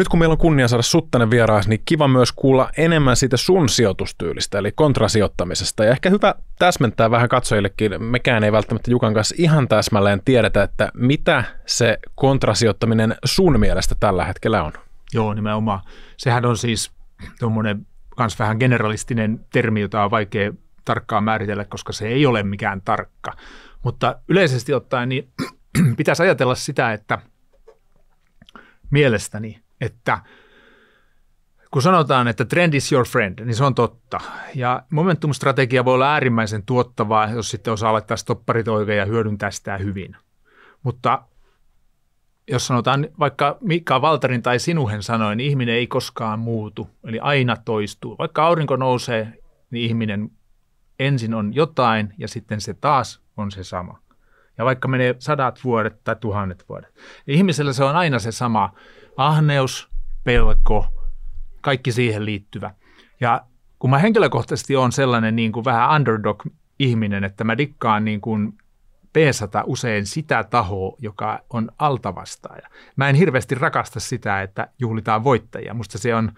nyt kun meillä on kunnia saada sut tänne vieraaksi, niin kiva myös kuulla enemmän siitä sun sijoitustyylistä, eli kontrasijoittamisesta. Ja ehkä hyvä täsmentää vähän katsojillekin, mekään ei välttämättä Jukan kanssa ihan täsmälleen tiedetä, että mitä se kontrasijoittaminen sun mielestä tällä hetkellä on. Joo, nimenomaan. Sehän on siis tuommoinen myös vähän generalistinen termi, jota on vaikea tarkkaan määritellä, koska se ei ole mikään tarkka. Mutta yleisesti ottaen niin pitäisi ajatella sitä, että mielestäni että kun sanotaan, että trend is your friend, niin se on totta. Ja momentum-strategia voi olla äärimmäisen tuottavaa, jos sitten osaa laittaa stopparit oikein ja hyödyntää sitä hyvin. Mutta jos sanotaan vaikka Mika Valtarin tai sinuhen sanoin, niin ihminen ei koskaan muutu, eli aina toistuu. Vaikka aurinko nousee, niin ihminen ensin on jotain ja sitten se taas on se sama. Ja vaikka menee sadat vuodet tai tuhannet vuodet. Niin ihmisellä se on aina se sama ahneus, pelko, kaikki siihen liittyvä. Ja kun mä henkilökohtaisesti on sellainen niin kuin vähän underdog-ihminen, että mä dikkaan niin kuin peesata usein sitä tahoa, joka on altavastaaja. Mä en hirveästi rakasta sitä, että juhlitaan voittajia. Musta se on,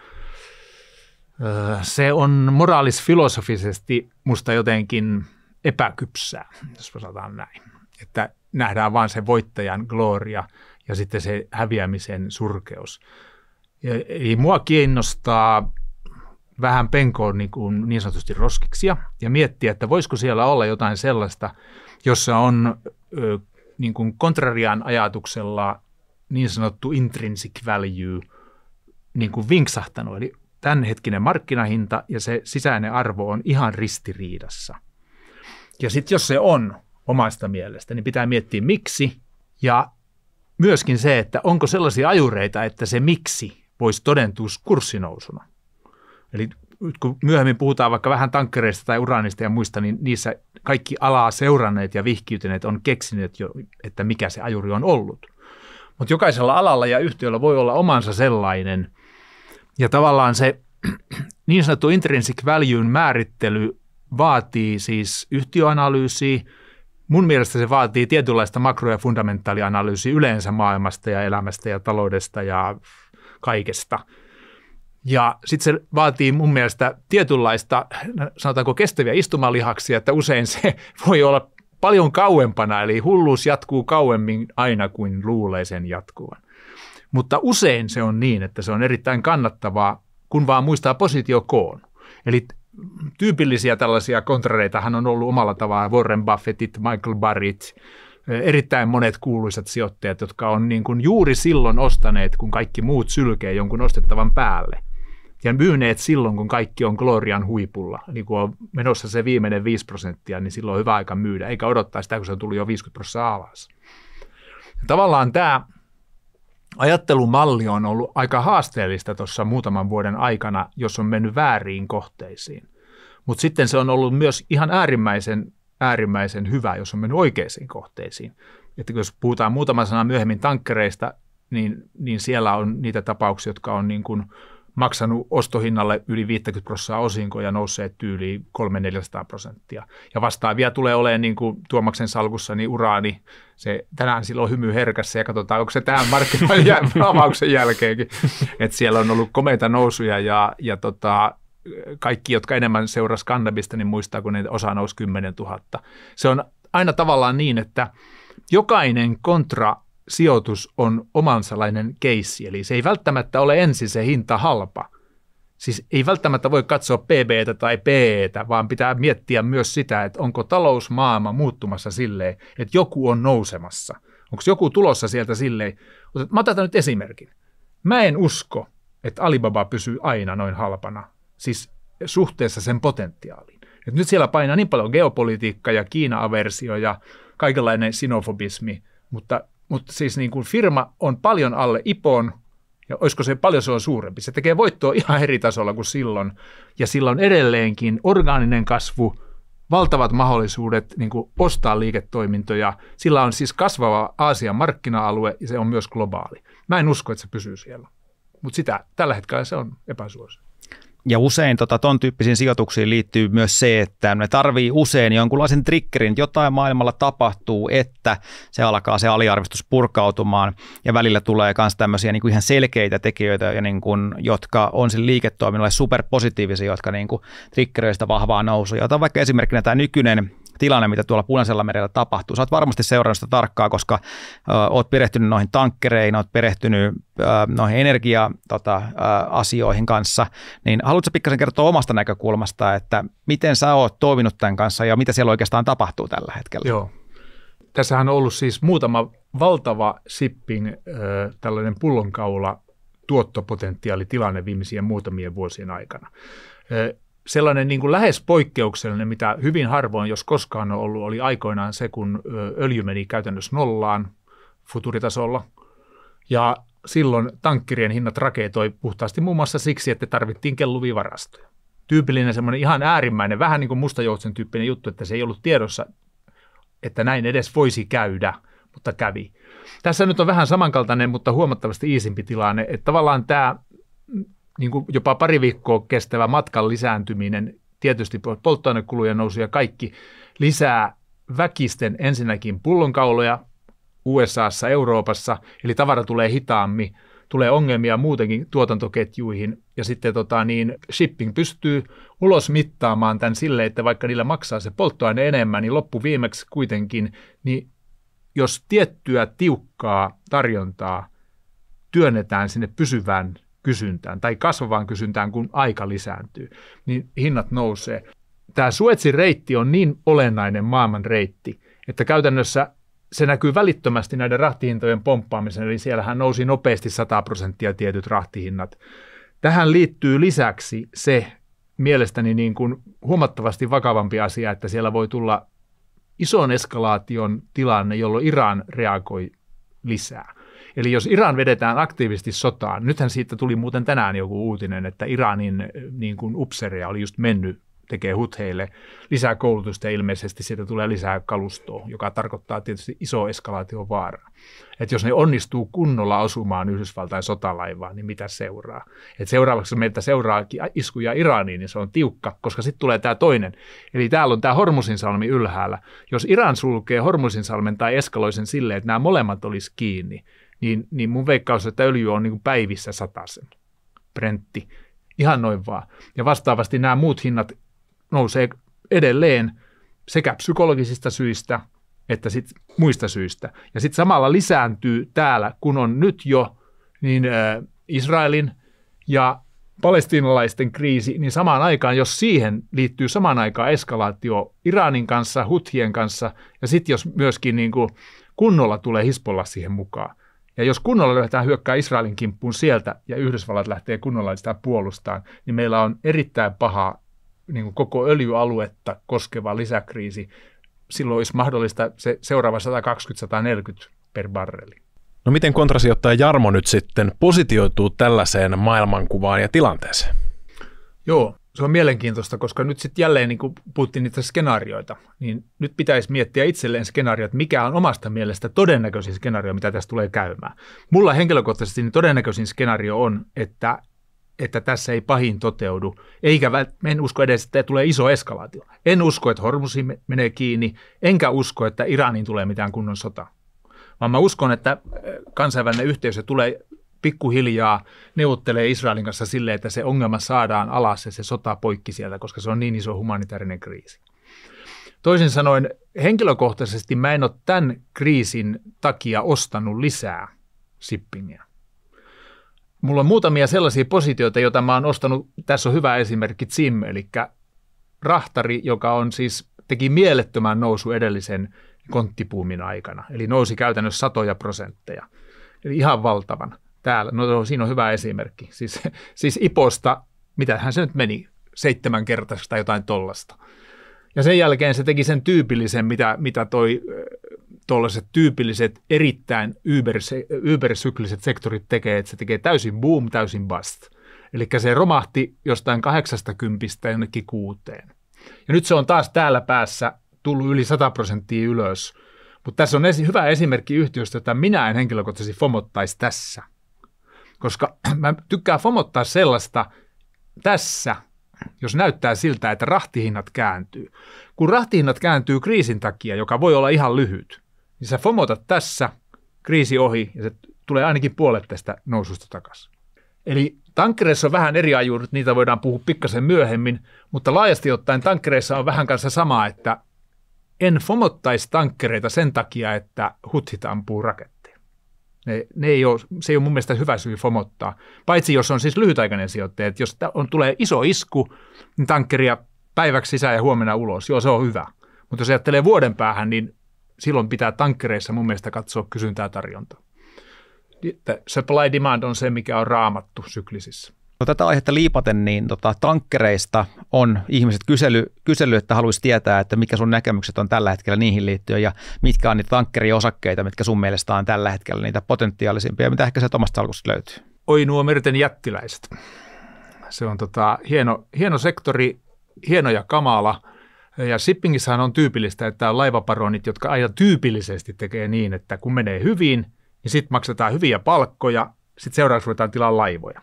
se on moraalisfilosofisesti musta jotenkin epäkypsää, jos sanotaan näin. Että nähdään vaan se voittajan gloria – ja sitten se häviämisen surkeus. Ja, eli mua kiinnostaa vähän penkoon niin, kuin niin sanotusti roskiksia ja miettiä, että voisiko siellä olla jotain sellaista, jossa on ö, niin kuin kontrarian ajatuksella niin sanottu intrinsic value niin kuin vinksahtanut. Eli tämänhetkinen markkinahinta ja se sisäinen arvo on ihan ristiriidassa. Ja sitten jos se on omasta mielestä, niin pitää miettiä miksi ja myöskin se, että onko sellaisia ajureita, että se miksi voisi todentua kurssinousuna. Eli kun myöhemmin puhutaan vaikka vähän tankkereista tai uraanista ja muista, niin niissä kaikki alaa seuranneet ja vihkiytyneet on keksineet jo, että mikä se ajuri on ollut. Mutta jokaisella alalla ja yhtiöllä voi olla omansa sellainen. Ja tavallaan se niin sanottu intrinsic valuen määrittely vaatii siis yhtiöanalyysiä, Mun mielestä se vaatii tietynlaista makro- ja fundamentaalianalyysiä yleensä maailmasta ja elämästä ja taloudesta ja kaikesta. Ja sitten se vaatii mun mielestä tietynlaista, sanotaanko kestäviä istumalihaksia, että usein se voi olla paljon kauempana, eli hulluus jatkuu kauemmin aina kuin luulee sen jatkuvan. Mutta usein se on niin, että se on erittäin kannattavaa, kun vaan muistaa positiokoon. Eli tyypillisiä tällaisia kontrareitahan on ollut omalla tavallaan Warren Buffettit, Michael Barrett, eh, erittäin monet kuuluisat sijoittajat, jotka on niin kuin juuri silloin ostaneet, kun kaikki muut sylkee jonkun ostettavan päälle. Ja myyneet silloin, kun kaikki on glorian huipulla. Eli niin kun on menossa se viimeinen 5 prosenttia, niin silloin on hyvä aika myydä, eikä odottaa sitä, kun se tuli jo 50 prosenttia alas. Ja tavallaan tämä ajattelumalli on ollut aika haasteellista tuossa muutaman vuoden aikana, jos on mennyt vääriin kohteisiin. Mutta sitten se on ollut myös ihan äärimmäisen, äärimmäisen hyvä, jos on mennyt oikeisiin kohteisiin. Että jos puhutaan muutama sana myöhemmin tankkereista, niin, niin siellä on niitä tapauksia, jotka on niin kuin – maksanut ostohinnalle yli 50 prosenttia osinkoja, nousseet tyyliin 300-400 prosenttia. Ja vastaavia tulee olemaan niin kuin Tuomaksen salkussa, niin uraani, se tänään silloin hymy herkässä ja katsotaan, onko se tähän markkinoiden avauksen jälkeenkin. että siellä on ollut komeita nousuja ja, ja tota, kaikki, jotka enemmän seurasi kannabista, niin muistaa, kun osa nousi 10 000. Se on aina tavallaan niin, että jokainen kontra sijoitus on omansalainen keissi, eli se ei välttämättä ole ensin se hinta halpa. Siis ei välttämättä voi katsoa PBtä tai PEtä, vaan pitää miettiä myös sitä, että onko talousmaailma muuttumassa silleen, että joku on nousemassa. Onko joku tulossa sieltä silleen? Mä otan nyt esimerkin. Mä en usko, että Alibaba pysyy aina noin halpana, siis suhteessa sen potentiaaliin. Et nyt siellä painaa niin paljon geopolitiikka ja Kiina-aversio ja kaikenlainen sinofobismi, mutta mutta siis niin kuin firma on paljon alle IPOn, ja olisiko se paljon se on suurempi. Se tekee voittoa ihan eri tasolla kuin silloin, ja sillä on edelleenkin orgaaninen kasvu, valtavat mahdollisuudet niin kuin ostaa liiketoimintoja. Sillä on siis kasvava Aasian markkina-alue, ja se on myös globaali. Mä en usko, että se pysyy siellä, mutta sitä tällä hetkellä se on epäsuosittu ja usein tota, ton tyyppisiin sijoituksiin liittyy myös se, että ne tarvii usein jonkunlaisen triggerin, jotain maailmalla tapahtuu, että se alkaa se aliarvistus purkautumaan ja välillä tulee myös tämmöisiä niin ihan selkeitä tekijöitä, ja niin kuin, jotka on sen liiketoiminnalle superpositiivisia, jotka niin kuin sitä vahvaa nousua. Otan vaikka esimerkkinä tämä nykyinen tilanne, mitä tuolla Punaisella merellä tapahtuu. Sä oot varmasti seurannut sitä tarkkaa, koska ö, oot perehtynyt noihin tankkereihin, oot perehtynyt ö, noihin energia-asioihin tota, kanssa. Niin haluatko pikkasen kertoa omasta näkökulmasta, että miten sä oot toiminut tämän kanssa ja mitä siellä oikeastaan tapahtuu tällä hetkellä? Joo. Tässähän on ollut siis muutama valtava sippin ö, tällainen pullonkaula tuottopotentiaalitilanne viimeisien muutamien vuosien aikana sellainen niin kuin lähes poikkeuksellinen, mitä hyvin harvoin, jos koskaan on ollut, oli aikoinaan se, kun öljy meni käytännössä nollaan futuritasolla. Ja silloin tankkirien hinnat raketoi puhtaasti muun muassa siksi, että tarvittiin kelluvia varastoja. Tyypillinen semmoinen ihan äärimmäinen, vähän niin kuin mustajoutsen tyyppinen juttu, että se ei ollut tiedossa, että näin edes voisi käydä, mutta kävi. Tässä nyt on vähän samankaltainen, mutta huomattavasti iisimpi tilanne, että tavallaan tämä niin kuin jopa pari viikkoa kestävä matkan lisääntyminen, tietysti polttoainekulujen nousu ja kaikki lisää väkisten ensinnäkin pullonkauloja USAssa, Euroopassa, eli tavara tulee hitaammin, tulee ongelmia muutenkin tuotantoketjuihin, ja sitten tota, niin shipping pystyy ulos mittaamaan tämän sille, että vaikka niillä maksaa se polttoaine enemmän, niin loppu viimeksi kuitenkin, niin jos tiettyä tiukkaa tarjontaa työnnetään sinne pysyvään kysyntään tai kasvavaan kysyntään, kun aika lisääntyy, niin hinnat nousee. Tämä Suetsin reitti on niin olennainen maailman reitti, että käytännössä se näkyy välittömästi näiden rahtihintojen pomppaamisen, eli siellähän nousi nopeasti 100 prosenttia tietyt rahtihinnat. Tähän liittyy lisäksi se mielestäni niin kuin huomattavasti vakavampi asia, että siellä voi tulla ison eskalaation tilanne, jolloin Iran reagoi lisää. Eli jos Iran vedetään aktiivisesti sotaan, nythän siitä tuli muuten tänään joku uutinen, että Iranin eh, niin kuin upseria oli just mennyt tekee hutheille lisää koulutusta ja ilmeisesti siitä tulee lisää kalustoa, joka tarkoittaa tietysti iso eskalaation vaaraa. Että jos ne onnistuu kunnolla osumaan Yhdysvaltain sotalaivaan, niin mitä seuraa? Et seuraavaksi meiltä seuraa iskuja Iraniin, niin se on tiukka, koska sitten tulee tämä toinen. Eli täällä on tämä Hormusinsalmi ylhäällä. Jos Iran sulkee Hormusinsalmen tai eskaloisen silleen, että nämä molemmat olisi kiinni, niin, niin mun veikkaus, että öljy on niin kuin päivissä sen Brentti. Ihan noin vaan. Ja vastaavasti nämä muut hinnat nousee edelleen sekä psykologisista syistä että sit muista syistä. Ja sitten samalla lisääntyy täällä, kun on nyt jo niin Israelin ja palestiinalaisten kriisi, niin samaan aikaan, jos siihen liittyy samaan aikaan eskalaatio Iranin kanssa, Huthien kanssa, ja sitten jos myöskin niin kuin kunnolla tulee Hispolla siihen mukaan, ja jos kunnolla lähdetään hyökkää Israelin kimppuun sieltä ja Yhdysvallat lähtee kunnolla sitä puolustaan, niin meillä on erittäin paha niin kuin koko öljyaluetta koskeva lisäkriisi. Silloin olisi mahdollista se seuraava 120-140 per barreli. No miten kontrasijoittaja Jarmo nyt sitten positioituu tällaiseen maailmankuvaan ja tilanteeseen? Joo, se on mielenkiintoista, koska nyt sitten jälleen niin kun puhuttiin niitä skenaarioita, niin nyt pitäisi miettiä itselleen skenaario, että mikä on omasta mielestä todennäköisin skenaario, mitä tässä tulee käymään. Mulla henkilökohtaisesti niin todennäköisin skenaario on, että että tässä ei pahin toteudu, eikä en usko edes, että tulee iso eskalaatio. En usko, että Hormusi menee kiinni, enkä usko, että Iraniin tulee mitään kunnon sota. Vaan mä uskon, että kansainvälinen yhteisö tulee pikkuhiljaa neuvottelee Israelin kanssa silleen, että se ongelma saadaan alas ja se sota poikki sieltä, koska se on niin iso humanitaarinen kriisi. Toisin sanoen, henkilökohtaisesti mä en ole tämän kriisin takia ostanut lisää sippingiä. Mulla on muutamia sellaisia positioita, joita mä oon ostanut. Tässä on hyvä esimerkki Zim, eli rahtari, joka on siis teki mielettömän nousu edellisen konttipuumin aikana. Eli nousi käytännössä satoja prosentteja. Eli ihan valtavan täällä. No, no siinä on hyvä esimerkki. Siis, siis Iposta, mitähän se nyt meni, seitsemän kertaa tai jotain tollasta. Ja sen jälkeen se teki sen tyypillisen, mitä, mitä toi tuollaiset tyypilliset erittäin ybersykliset sektorit tekee, että se tekee täysin boom, täysin bust. Eli se romahti jostain 80 jonnekin kuuteen. Ja nyt se on taas täällä päässä tullut yli 100 prosenttia ylös. Mutta tässä on esi- hyvä esimerkki yhtiöstä, jota minä en henkilökohtaisesti fomottaisi tässä koska mä tykkään fomottaa sellaista tässä, jos näyttää siltä, että rahtihinnat kääntyy. Kun rahtihinnat kääntyy kriisin takia, joka voi olla ihan lyhyt, niin sä fomotat tässä, kriisi ohi ja se tulee ainakin puolet tästä noususta takaisin. Eli tankkereissa on vähän eri ajuudet, niitä voidaan puhua pikkasen myöhemmin, mutta laajasti ottaen tankkereissa on vähän kanssa sama, että en fomottaisi tankkereita sen takia, että hutit ampuu raket. Ne, ne ei ole, se ei ole mun mielestä hyvä syy fomottaa. Paitsi jos on siis lyhytaikainen sijoittaja, että jos on, tulee iso isku, niin tankkeria päiväksi sisään ja huomenna ulos, joo se on hyvä. Mutta jos ajattelee vuoden päähän, niin silloin pitää tankkereissa mun mielestä katsoa kysyntää tarjontaa. Supply demand on se, mikä on raamattu syklisissä. No, tätä aihetta liipaten, niin tota, tankkereista on ihmiset kysely, kysely, että haluaisi tietää, että mikä sun näkemykset on tällä hetkellä niihin liittyen ja mitkä on niitä tankkeriosakkeita, mitkä sun mielestä on tällä hetkellä niitä potentiaalisimpia, mitä ehkä se omasta salkusta löytyy. Oi nuo merten jättiläiset. Se on tota, hieno, hieno sektori, hieno ja kamala – ja shippingissähän on tyypillistä, että on laivaparonit, jotka aina tyypillisesti tekee niin, että kun menee hyvin, niin sitten maksetaan hyviä palkkoja, sitten seuraavaksi ruvetaan tilaa laivoja.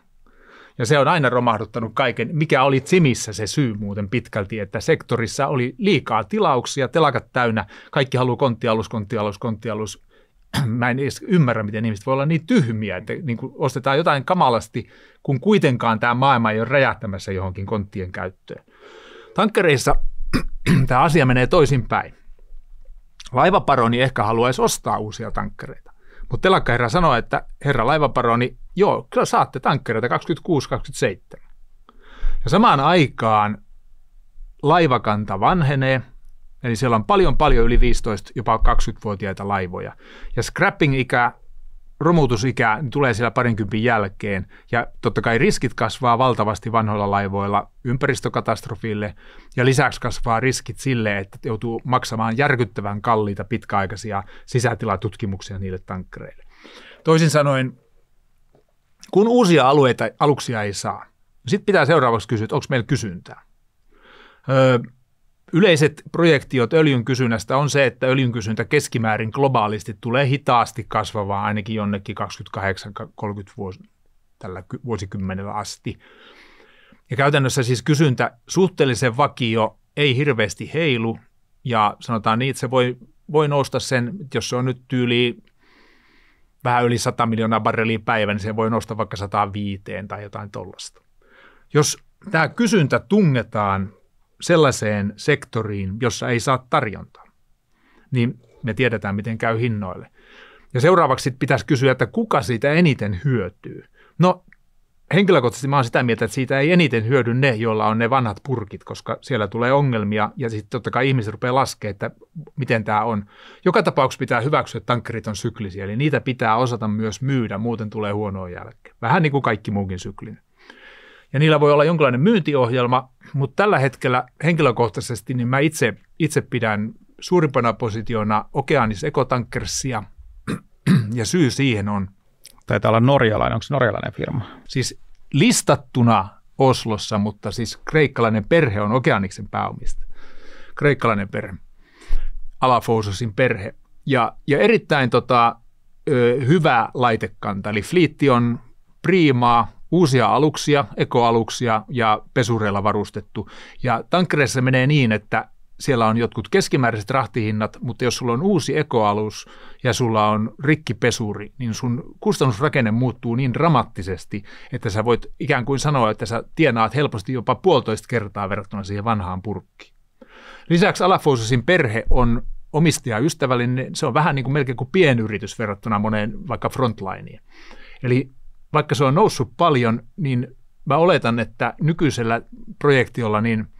Ja se on aina romahduttanut kaiken, mikä oli Tsimissä se syy muuten pitkälti, että sektorissa oli liikaa tilauksia, telakat täynnä, kaikki haluaa konttialus, konttialus, konttialus. Mä en edes ymmärrä, miten ihmiset voi olla niin tyhmiä, että niin kuin ostetaan jotain kamalasti, kun kuitenkaan tämä maailma ei ole räjähtämässä johonkin konttien käyttöön. Tankkereissa tämä asia menee toisinpäin. Laivaparoni ehkä haluaisi ostaa uusia tankkereita, mutta telakkaherra sanoo, että herra laivaparoni, joo, kyllä saatte tankkereita 26-27. Ja samaan aikaan laivakanta vanhenee, eli siellä on paljon paljon yli 15, jopa 20-vuotiaita laivoja. Ja scrapping-ikä, romutusikä niin tulee siellä parinkympin jälkeen. Ja totta kai riskit kasvaa valtavasti vanhoilla laivoilla ympäristökatastrofille. Ja lisäksi kasvaa riskit sille, että joutuu maksamaan järkyttävän kalliita pitkäaikaisia sisätilatutkimuksia niille tankkereille. Toisin sanoen kun uusia alueita aluksia ei saa, sitten pitää seuraavaksi kysyä, että onko meillä kysyntää. Öö, yleiset projektiot öljyn kysynnästä on se, että öljyn kysyntä keskimäärin globaalisti tulee hitaasti kasvavaa ainakin jonnekin 28-30 vuos- tällä vuosikymmenellä asti. Ja käytännössä siis kysyntä suhteellisen vakio ei hirveästi heilu ja sanotaan niin, että se voi, voi nousta sen, jos se on nyt tyyli vähän yli 100 miljoonaa barrelia päivä, niin se voi nostaa vaikka 105 tai jotain tollasta. Jos tämä kysyntä tungetaan sellaiseen sektoriin, jossa ei saa tarjontaa, niin me tiedetään, miten käy hinnoille. Ja seuraavaksi pitäisi kysyä, että kuka siitä eniten hyötyy. No henkilökohtaisesti mä oon sitä mieltä, että siitä ei eniten hyödy ne, joilla on ne vanhat purkit, koska siellä tulee ongelmia ja sitten totta kai ihmiset rupeaa laskemaan, että miten tämä on. Joka tapauksessa pitää hyväksyä, että tankkerit on syklisiä, eli niitä pitää osata myös myydä, muuten tulee huonoa jälkeen. Vähän niin kuin kaikki muukin syklin. Ja niillä voi olla jonkinlainen myyntiohjelma, mutta tällä hetkellä henkilökohtaisesti niin mä itse, itse pidän suurimpana positiona Okeanis Ekotankkersia, ja syy siihen on – Taitaa olla norjalainen, onko se norjalainen firma? Siis listattuna Oslossa, mutta siis kreikkalainen perhe on Okeaniksen pääomista. Kreikkalainen perhe, Alafousosin perhe. Ja, ja erittäin tota, ö, hyvä laitekanta, eli fliitti on priimaa, uusia aluksia, ekoaluksia ja pesureilla varustettu. Ja tankkereissa menee niin, että siellä on jotkut keskimääräiset rahtihinnat, mutta jos sulla on uusi ekoalus ja sulla on rikkipesuri, niin sun kustannusrakenne muuttuu niin dramaattisesti, että sä voit ikään kuin sanoa, että sä tienaat helposti jopa puolitoista kertaa verrattuna siihen vanhaan purkkiin. Lisäksi Alafosusin perhe on omistajaystävällinen, se on vähän niin kuin melkein kuin pienyritys verrattuna moneen vaikka frontlineen. Eli vaikka se on noussut paljon, niin mä oletan, että nykyisellä projektiolla niin –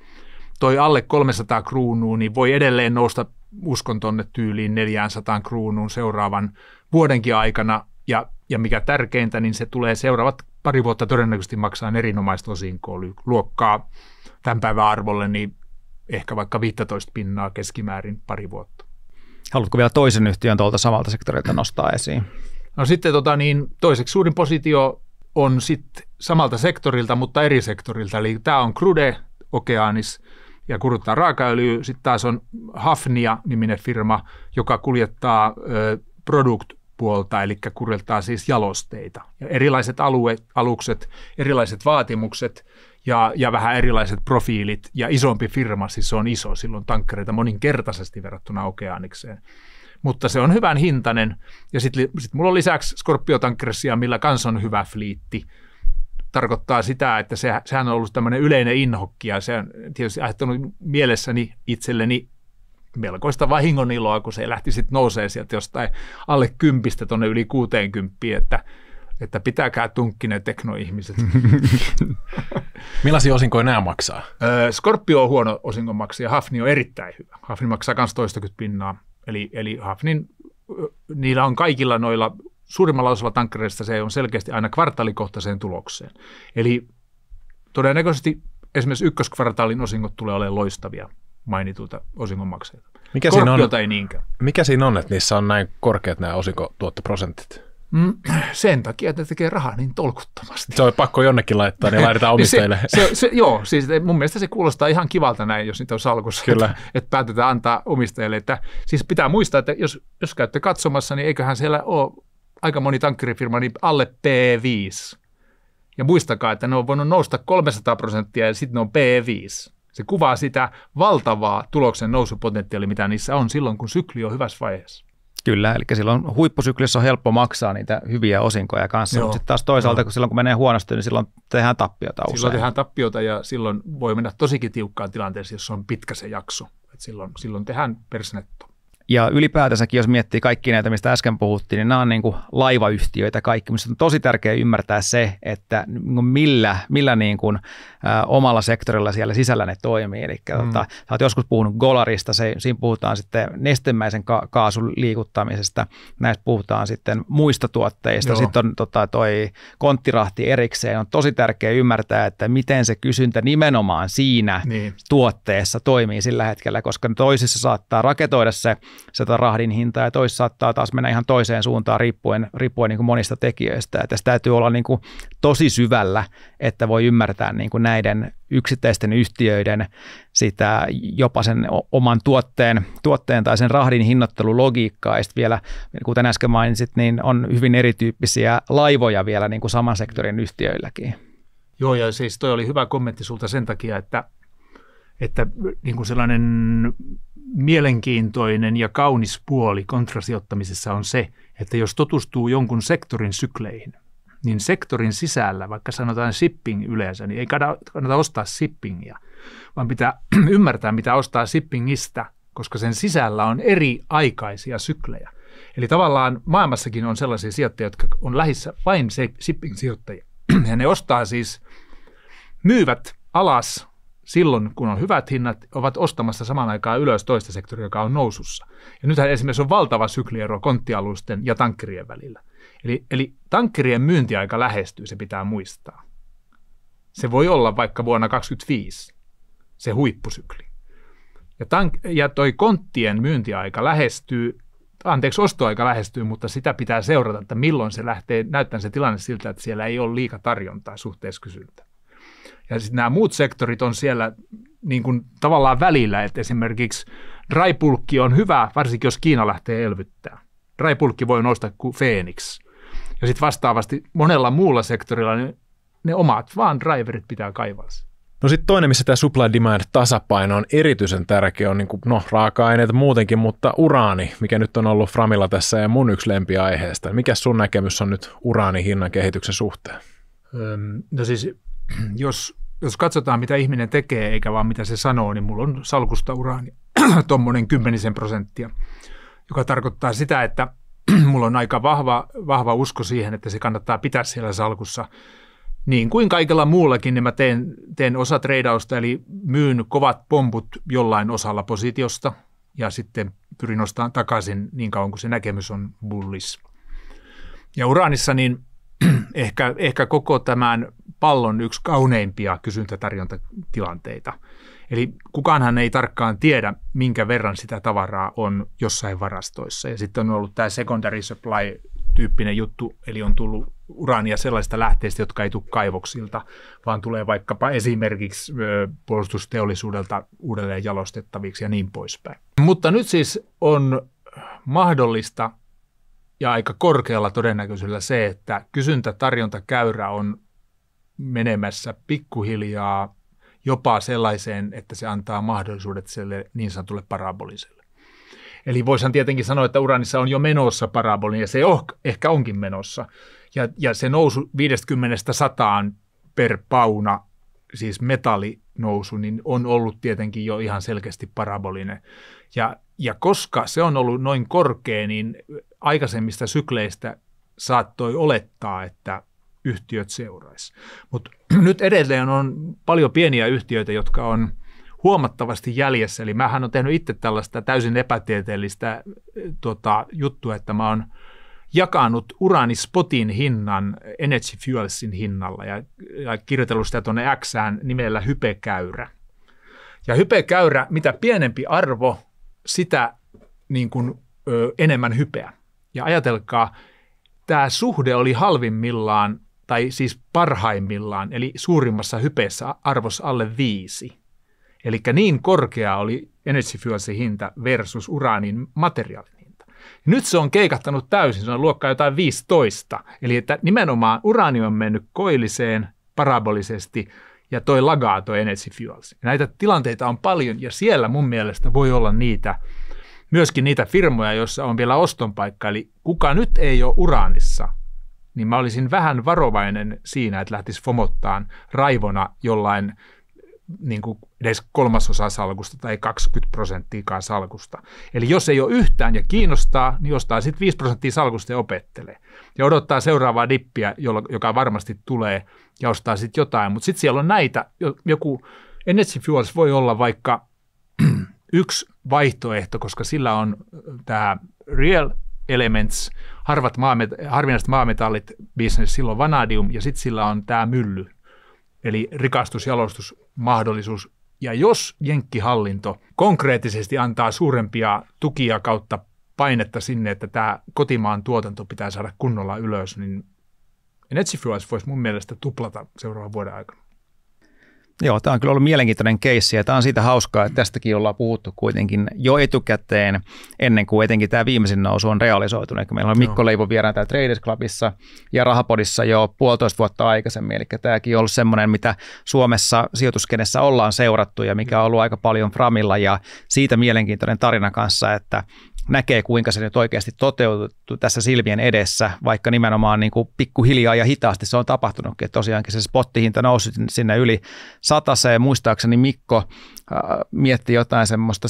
toi alle 300 kruunua, niin voi edelleen nousta uskon tonne tyyliin 400 kruunuun seuraavan vuodenkin aikana. Ja, ja mikä tärkeintä, niin se tulee seuraavat pari vuotta todennäköisesti maksaa erinomaista osinkoa luokkaa tämän päivän arvolle, niin ehkä vaikka 15 pinnaa keskimäärin pari vuotta. Haluatko vielä toisen yhtiön tuolta samalta sektorilta nostaa esiin? No sitten tota, niin toiseksi suurin positio on sitten samalta sektorilta, mutta eri sektorilta. Eli tämä on Crude Okeanis, ja kuruttaa raakaöljyä. Sitten taas on Hafnia-niminen firma, joka kuljettaa produktpuolta puolta, eli kuljettaa siis jalosteita. Ja erilaiset alueet, alukset, erilaiset vaatimukset ja, ja vähän erilaiset profiilit ja isompi firma, siis se on iso, silloin tankkereita moninkertaisesti verrattuna okeaanikseen. Mutta se on hyvän hintainen ja sitten sit mulla on lisäksi scorpio tankkeria millä kans on hyvä fliitti tarkoittaa sitä, että se, sehän on ollut tämmöinen yleinen inhokki ja se on tietysti aiheuttanut mielessäni itselleni melkoista vahingoniloa, kun se lähti sitten nousee sieltä jostain alle kympistä tuonne yli 60, että, että pitäkää tunkki teknoihmiset. Millaisia osinkoja nämä maksaa? Scorpio on huono osinkomaksija, Hafni on erittäin hyvä. Hafni maksaa myös toistakymmentä pinnaa, eli, eli Hafnin niillä on kaikilla noilla Suurimmalla osalla tankkereista se on selkeästi aina kvartaalikohtaiseen tulokseen. Eli todennäköisesti esimerkiksi ykköskvartaalin osingot tulee olemaan loistavia mainitulta osingonmaksajilta. Mikä siinä, on, ei niinkään. mikä siinä on, että niissä on näin korkeat nämä osinkotuottoprosentit? Mm, sen takia, että ne tekee rahaa niin tolkuttomasti. Se on pakko jonnekin laittaa, niin laitetaan niin omistajille. se, se, se, joo, siis mun mielestä se kuulostaa ihan kivalta näin, jos niitä on salkussa, Kyllä. Että, että päätetään antaa omistajille. Että, siis pitää muistaa, että jos, jos käytte katsomassa, niin eiköhän siellä ole aika moni tankkerifirma niin alle P5. Ja muistakaa, että ne on voinut nousta 300 prosenttia ja sitten ne on P5. Se kuvaa sitä valtavaa tuloksen nousupotentiaalia, mitä niissä on silloin, kun sykli on hyvässä vaiheessa. Kyllä, eli silloin huippusyklissä on helppo maksaa niitä hyviä osinkoja kanssa, Joo. mutta sitten taas toisaalta, kun silloin kun menee huonosti, niin silloin tehdään tappiota usein. Silloin tehdään tappiota ja silloin voi mennä tosikin tiukkaan tilanteeseen, jos on pitkä se jakso. Et silloin, silloin tehdään persnetto. Ja ylipäätänsäkin, jos miettii kaikki näitä, mistä äsken puhuttiin, niin nämä on niin kuin laivayhtiöitä kaikki, missä on tosi tärkeää ymmärtää se, että niinku millä, millä niin kuin, ä, omalla sektorilla siellä sisällä ne toimii. Eli mm. tota, sä oot joskus puhunut Golarista, se, siinä puhutaan sitten nestemäisen ka- kaasun liikuttamisesta, näistä puhutaan sitten muista tuotteista. Joo. Sitten on tota, toi konttirahti erikseen. On tosi tärkeää ymmärtää, että miten se kysyntä nimenomaan siinä niin. tuotteessa toimii sillä hetkellä, koska toisissa saattaa raketoida se – sitä rahdin hintaa ja toissa saattaa taas mennä ihan toiseen suuntaan riippuen, riippuen niin kuin monista tekijöistä. Että tässä täytyy olla niin kuin tosi syvällä, että voi ymmärtää niin kuin näiden yksittäisten yhtiöiden sitä jopa sen oman tuotteen, tuotteen tai sen rahdin hinnoittelulogiikkaa. Ja vielä, kuten äsken mainitsit, niin on hyvin erityyppisiä laivoja vielä niin kuin saman sektorin yhtiöilläkin. Joo, ja siis toi oli hyvä kommentti sulta sen takia, että, että niin kuin sellainen mielenkiintoinen ja kaunis puoli kontrasijoittamisessa on se, että jos tutustuu jonkun sektorin sykleihin, niin sektorin sisällä, vaikka sanotaan shipping yleensä, niin ei kannata ostaa shippingia, vaan pitää ymmärtää, mitä ostaa shippingistä, koska sen sisällä on eri aikaisia syklejä. Eli tavallaan maailmassakin on sellaisia sijoittajia, jotka on lähissä vain shipping-sijoittajia. Ja ne ostaa siis, myyvät alas silloin, kun on hyvät hinnat, ovat ostamassa saman aikaan ylös toista sektoria, joka on nousussa. Ja nythän esimerkiksi on valtava sykliero konttialusten ja tankkirien välillä. Eli, eli tankkirien myyntiaika lähestyy, se pitää muistaa. Se voi olla vaikka vuonna 2025, se huippusykli. Ja, tank- ja toi konttien myyntiaika lähestyy, anteeksi, ostoaika lähestyy, mutta sitä pitää seurata, että milloin se lähtee, näyttää se tilanne siltä, että siellä ei ole liika tarjontaa suhteessa kysyntään. Ja sitten nämä muut sektorit on siellä niin kuin tavallaan välillä, että esimerkiksi Raipulkki on hyvä, varsinkin jos Kiina lähtee elvyttää. Raipulkki voi nousta kuin Phoenix. Ja sitten vastaavasti monella muulla sektorilla ne, ne omat vaan driverit pitää kaivaa. No sitten toinen, missä tämä supply demand tasapaino on erityisen tärkeä, on niin kuin, no, raaka-aineet muutenkin, mutta uraani, mikä nyt on ollut Framilla tässä ja mun yksi lempiaiheesta. Mikä sun näkemys on nyt uraanihinnan kehityksen suhteen? No siis jos, jos katsotaan, mitä ihminen tekee, eikä vaan mitä se sanoo, niin mulla on salkusta uraani tuommoinen kymmenisen prosenttia, joka tarkoittaa sitä, että mulla on aika vahva, vahva usko siihen, että se kannattaa pitää siellä salkussa. Niin kuin kaikella muullakin, niin mä teen, teen osa treidausta, eli myyn kovat pomput jollain osalla positiosta ja sitten pyrin ostamaan takaisin niin kauan kuin se näkemys on bullis. Ja uraanissa niin ehkä, ehkä koko tämän pallon yksi kauneimpia kysyntätarjontatilanteita. Eli kukaanhan ei tarkkaan tiedä, minkä verran sitä tavaraa on jossain varastoissa. Ja sitten on ollut tämä secondary supply-tyyppinen juttu, eli on tullut uraania sellaista lähteistä, jotka ei tule kaivoksilta, vaan tulee vaikkapa esimerkiksi puolustusteollisuudelta uudelleen jalostettaviksi ja niin poispäin. Mutta nyt siis on mahdollista ja aika korkealla todennäköisyydellä se, että kysyntä-tarjontakäyrä on menemässä pikkuhiljaa jopa sellaiseen, että se antaa mahdollisuudet sille niin sanotulle paraboliselle. Eli voisihan tietenkin sanoa, että Uranissa on jo menossa paraboli, ja se on, oh, ehkä onkin menossa. Ja, ja se nousu 50-100 per pauna, siis metallinousu, niin on ollut tietenkin jo ihan selkeästi parabolinen. Ja, ja koska se on ollut noin korkea, niin aikaisemmista sykleistä saattoi olettaa, että yhtiöt seuraisi. Mutta nyt edelleen on paljon pieniä yhtiöitä, jotka on huomattavasti jäljessä. Eli mähän on tehnyt itse tällaista täysin epätieteellistä äh, tota, juttua, että mä oon jakanut urani spotin hinnan Energy Fuelsin hinnalla ja, ja kirjoitellut sitä tuonne x nimellä hypekäyrä. Ja hypekäyrä, mitä pienempi arvo, sitä niin kuin, ö, enemmän hypeä. Ja ajatelkaa, tämä suhde oli halvimmillaan tai siis parhaimmillaan, eli suurimmassa hypeessä arvos alle 5. Eli niin korkea oli Energy Fuelsin hinta versus uraanin materiaalin hinta. Nyt se on keikattanut täysin, se on luokkaa jotain 15. Eli että nimenomaan uraani on mennyt koilliseen parabolisesti ja toi lagaa toi Energy Fuels. Näitä tilanteita on paljon ja siellä mun mielestä voi olla niitä, myöskin niitä firmoja, joissa on vielä ostonpaikka. Eli kuka nyt ei ole uraanissa, niin mä olisin vähän varovainen siinä, että lähtisi fomottaan raivona jollain niin kuin edes kolmasosa salkusta tai 20 prosenttiakaan salkusta. Eli jos ei ole yhtään ja kiinnostaa, niin ostaa sitten 5 prosenttia salkusta ja opettelee. Ja odottaa seuraavaa dippiä, joka varmasti tulee ja ostaa sitten jotain. Mutta sitten siellä on näitä, joku Energy Fuels voi olla vaikka yksi vaihtoehto, koska sillä on äh, tämä Real Elements – harvat maamet- harvinaiset maametallit bisnes, silloin vanadium ja sitten sillä on tämä mylly, eli rikastusjalostusmahdollisuus. Ja jos jenkkihallinto konkreettisesti antaa suurempia tukia kautta painetta sinne, että tämä kotimaan tuotanto pitää saada kunnolla ylös, niin Energy Fuels voisi mun mielestä tuplata seuraavan vuoden aikana. Joo, tämä on kyllä ollut mielenkiintoinen keissi ja tämä on siitä hauskaa, että tästäkin ollaan puhuttu kuitenkin jo etukäteen ennen kuin etenkin tämä viimeisin nousu on realisoitunut. Eli meillä on Mikko Leivo vieraan täällä Traders Clubissa ja Rahapodissa jo puolitoista vuotta aikaisemmin. Eli tämäkin on ollut semmoinen, mitä Suomessa sijoituskenessä ollaan seurattu ja mikä on ollut aika paljon framilla ja siitä mielenkiintoinen tarina kanssa, että näkee, kuinka se nyt oikeasti toteutuu tässä silmien edessä, vaikka nimenomaan niin kuin pikkuhiljaa ja hitaasti se on tapahtunutkin. Että tosiaankin se spottihinta nousi sinne yli sataseen. Muistaakseni Mikko äh, mietti jotain semmoista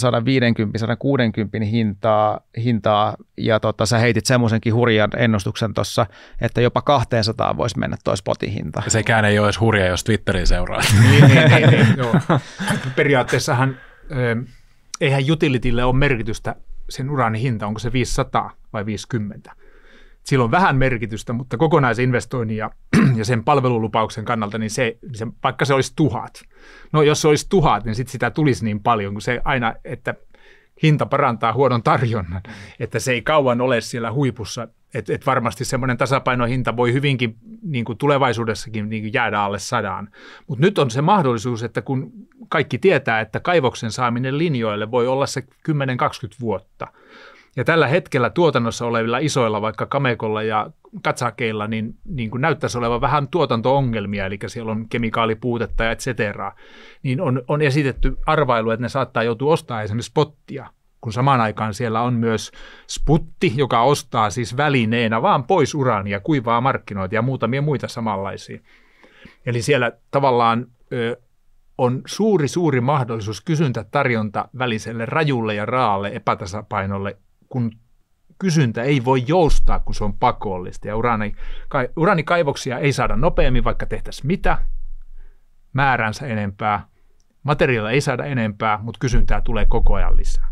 150-160 hintaa, hintaa ja tota, sä heitit semmoisenkin hurjan ennustuksen tuossa, että jopa 200 voisi mennä toi spotihinta. Sekään ei ole edes hurja, jos Twitterin seuraa. niin, niin, niin, niin, Periaatteessahan eihän utilitylle ole merkitystä sen uran hinta, onko se 500 vai 50. Sillä on vähän merkitystä, mutta kokonaisinvestoinnin ja, ja sen palvelulupauksen kannalta, niin se, niin se, vaikka se olisi tuhat. No jos se olisi tuhat, niin sit sitä tulisi niin paljon, kun se aina, että hinta parantaa huonon tarjonnan, että se ei kauan ole siellä huipussa et, et varmasti semmoinen tasapainohinta voi hyvinkin niin kuin tulevaisuudessakin niin kuin jäädä alle sadaan. Mutta nyt on se mahdollisuus, että kun kaikki tietää, että kaivoksen saaminen linjoille voi olla se 10-20 vuotta. Ja tällä hetkellä tuotannossa olevilla isoilla, vaikka Kamekolla ja Katsakeilla, niin, niin kuin näyttäisi olevan vähän tuotantoongelmia, eli siellä on kemikaalipuutetta ja et cetera, niin on, on esitetty arvailu, että ne saattaa joutua ostamaan esimerkiksi spottia – kun samaan aikaan siellä on myös sputti, joka ostaa siis välineenä vaan pois uraania, kuivaa markkinoita ja muutamia muita samanlaisia. Eli siellä tavallaan ö, on suuri, suuri mahdollisuus kysyntä-tarjonta väliselle rajulle ja raalle epätasapainolle, kun kysyntä ei voi joustaa, kun se on pakollista. Ja uraani, ka, uraanikaivoksia ei saada nopeammin, vaikka tehtäisiin mitä määränsä enempää. Materiaalia ei saada enempää, mutta kysyntää tulee koko ajan lisää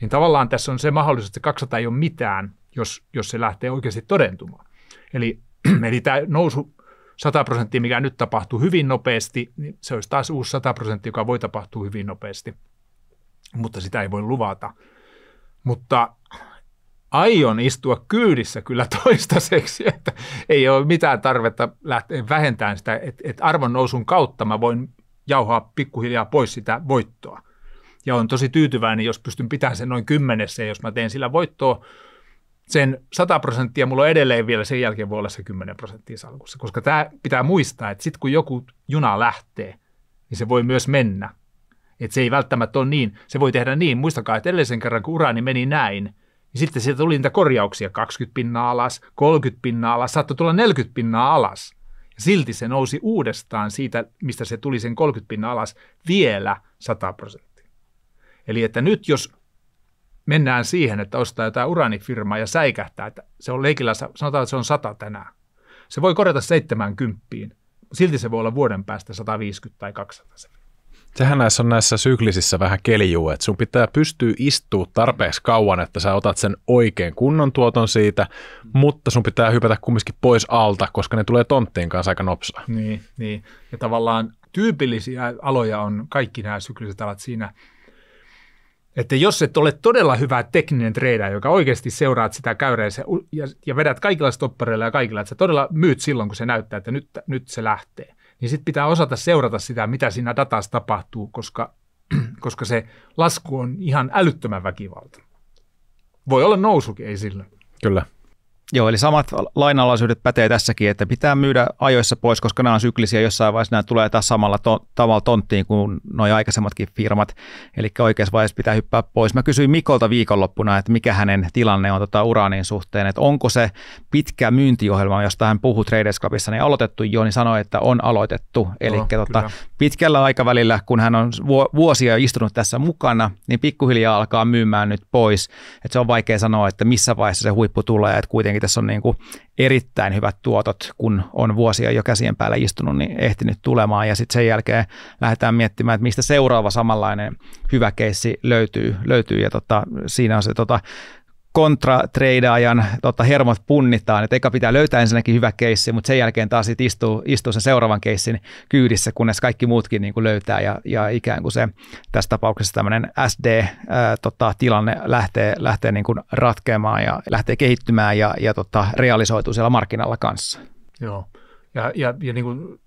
niin tavallaan tässä on se mahdollisuus, että se 200 ei ole mitään, jos, jos se lähtee oikeasti todentumaan. Eli, eli tämä nousu 100 prosenttia, mikä nyt tapahtuu hyvin nopeasti, niin se olisi taas uusi 100 prosenttia, joka voi tapahtua hyvin nopeasti, mutta sitä ei voi luvata. Mutta aion istua kyydissä kyllä toistaiseksi, että ei ole mitään tarvetta lähteä vähentämään sitä, että, että arvon nousun kautta mä voin jauhaa pikkuhiljaa pois sitä voittoa ja on tosi tyytyväinen, jos pystyn pitämään sen noin kymmenessä, ja jos mä teen sillä voittoa sen 100 prosenttia, mulla on edelleen vielä sen jälkeen voi olla se 10 prosenttia salkussa, koska tämä pitää muistaa, että sitten kun joku juna lähtee, niin se voi myös mennä. Että se ei välttämättä ole niin. Se voi tehdä niin. Muistakaa, että edellisen kerran, kun uraani meni näin, niin sitten sieltä tuli niitä korjauksia. 20 pinnaa alas, 30 pinnaa alas, saattoi tulla 40 pinnaa alas. Ja silti se nousi uudestaan siitä, mistä se tuli sen 30 pinnaa alas, vielä 100 prosenttia. Eli että nyt jos mennään siihen, että ostaa jotain uranifirmaa ja säikähtää, että se on leikillä, sanotaan, että se on 100 tänään. Se voi korjata 70, silti se voi olla vuoden päästä 150 tai 200. Sehän näissä on näissä syklisissä vähän keljuu, että sun pitää pystyä istua tarpeeksi kauan, että sä otat sen oikein kunnon tuoton siitä, mutta sun pitää hypätä kumminkin pois alta, koska ne tulee tonttiin kanssa aika nopsaa. Niin, niin. ja tavallaan tyypillisiä aloja on kaikki nämä sykliset alat siinä, että jos et ole todella hyvä tekninen treidaaja, joka oikeasti seuraat sitä käyrää ja, ja vedät kaikilla stoppareilla ja kaikilla, että sä todella myyt silloin, kun se näyttää, että nyt, nyt se lähtee, niin sitten pitää osata seurata sitä, mitä siinä datassa tapahtuu, koska, koska se lasku on ihan älyttömän väkivalta. Voi olla nousukin, ei sillä. Kyllä. Joo, eli samat lainalaisuudet pätee tässäkin, että pitää myydä ajoissa pois, koska nämä on syklisiä, jossain vaiheessa nämä tulee taas samalla to- tavalla tonttiin kuin nuo aikaisemmatkin firmat, eli oikeassa vaiheessa pitää hyppää pois. Mä kysyin Mikolta viikonloppuna, että mikä hänen tilanne on tota uraanin suhteen, että onko se pitkä myyntiohjelma, josta hän puhuu Traders Clubissa, niin aloitettu jo, niin sanoi, että on aloitettu. Eli no, tota, pitkällä aikavälillä, kun hän on vuosia istunut tässä mukana, niin pikkuhiljaa alkaa myymään nyt pois. Et se on vaikea sanoa, että missä vaiheessa se huippu tulee, että kuitenkin mikä tässä on niin kuin erittäin hyvät tuotot, kun on vuosia jo käsien päällä istunut, niin ehtinyt tulemaan. Ja sitten sen jälkeen lähdetään miettimään, että mistä seuraava samanlainen hyvä keissi löytyy. löytyy ja tota, siinä on se tota, kontratreidaajan tota, hermot punnitaan. että eikä pitää löytää ensinnäkin hyvä keissi, mutta sen jälkeen taas sit istuu, istuu sen seuraavan keissin kyydissä, kunnes kaikki muutkin niin kuin löytää ja, ja ikään kuin se tässä tapauksessa tämmöinen SD-tilanne tota, lähtee, lähtee niin kuin ratkeamaan ja lähtee kehittymään ja, ja tota, realisoituu siellä markkinalla kanssa. Joo, ja, ja, ja niin kuin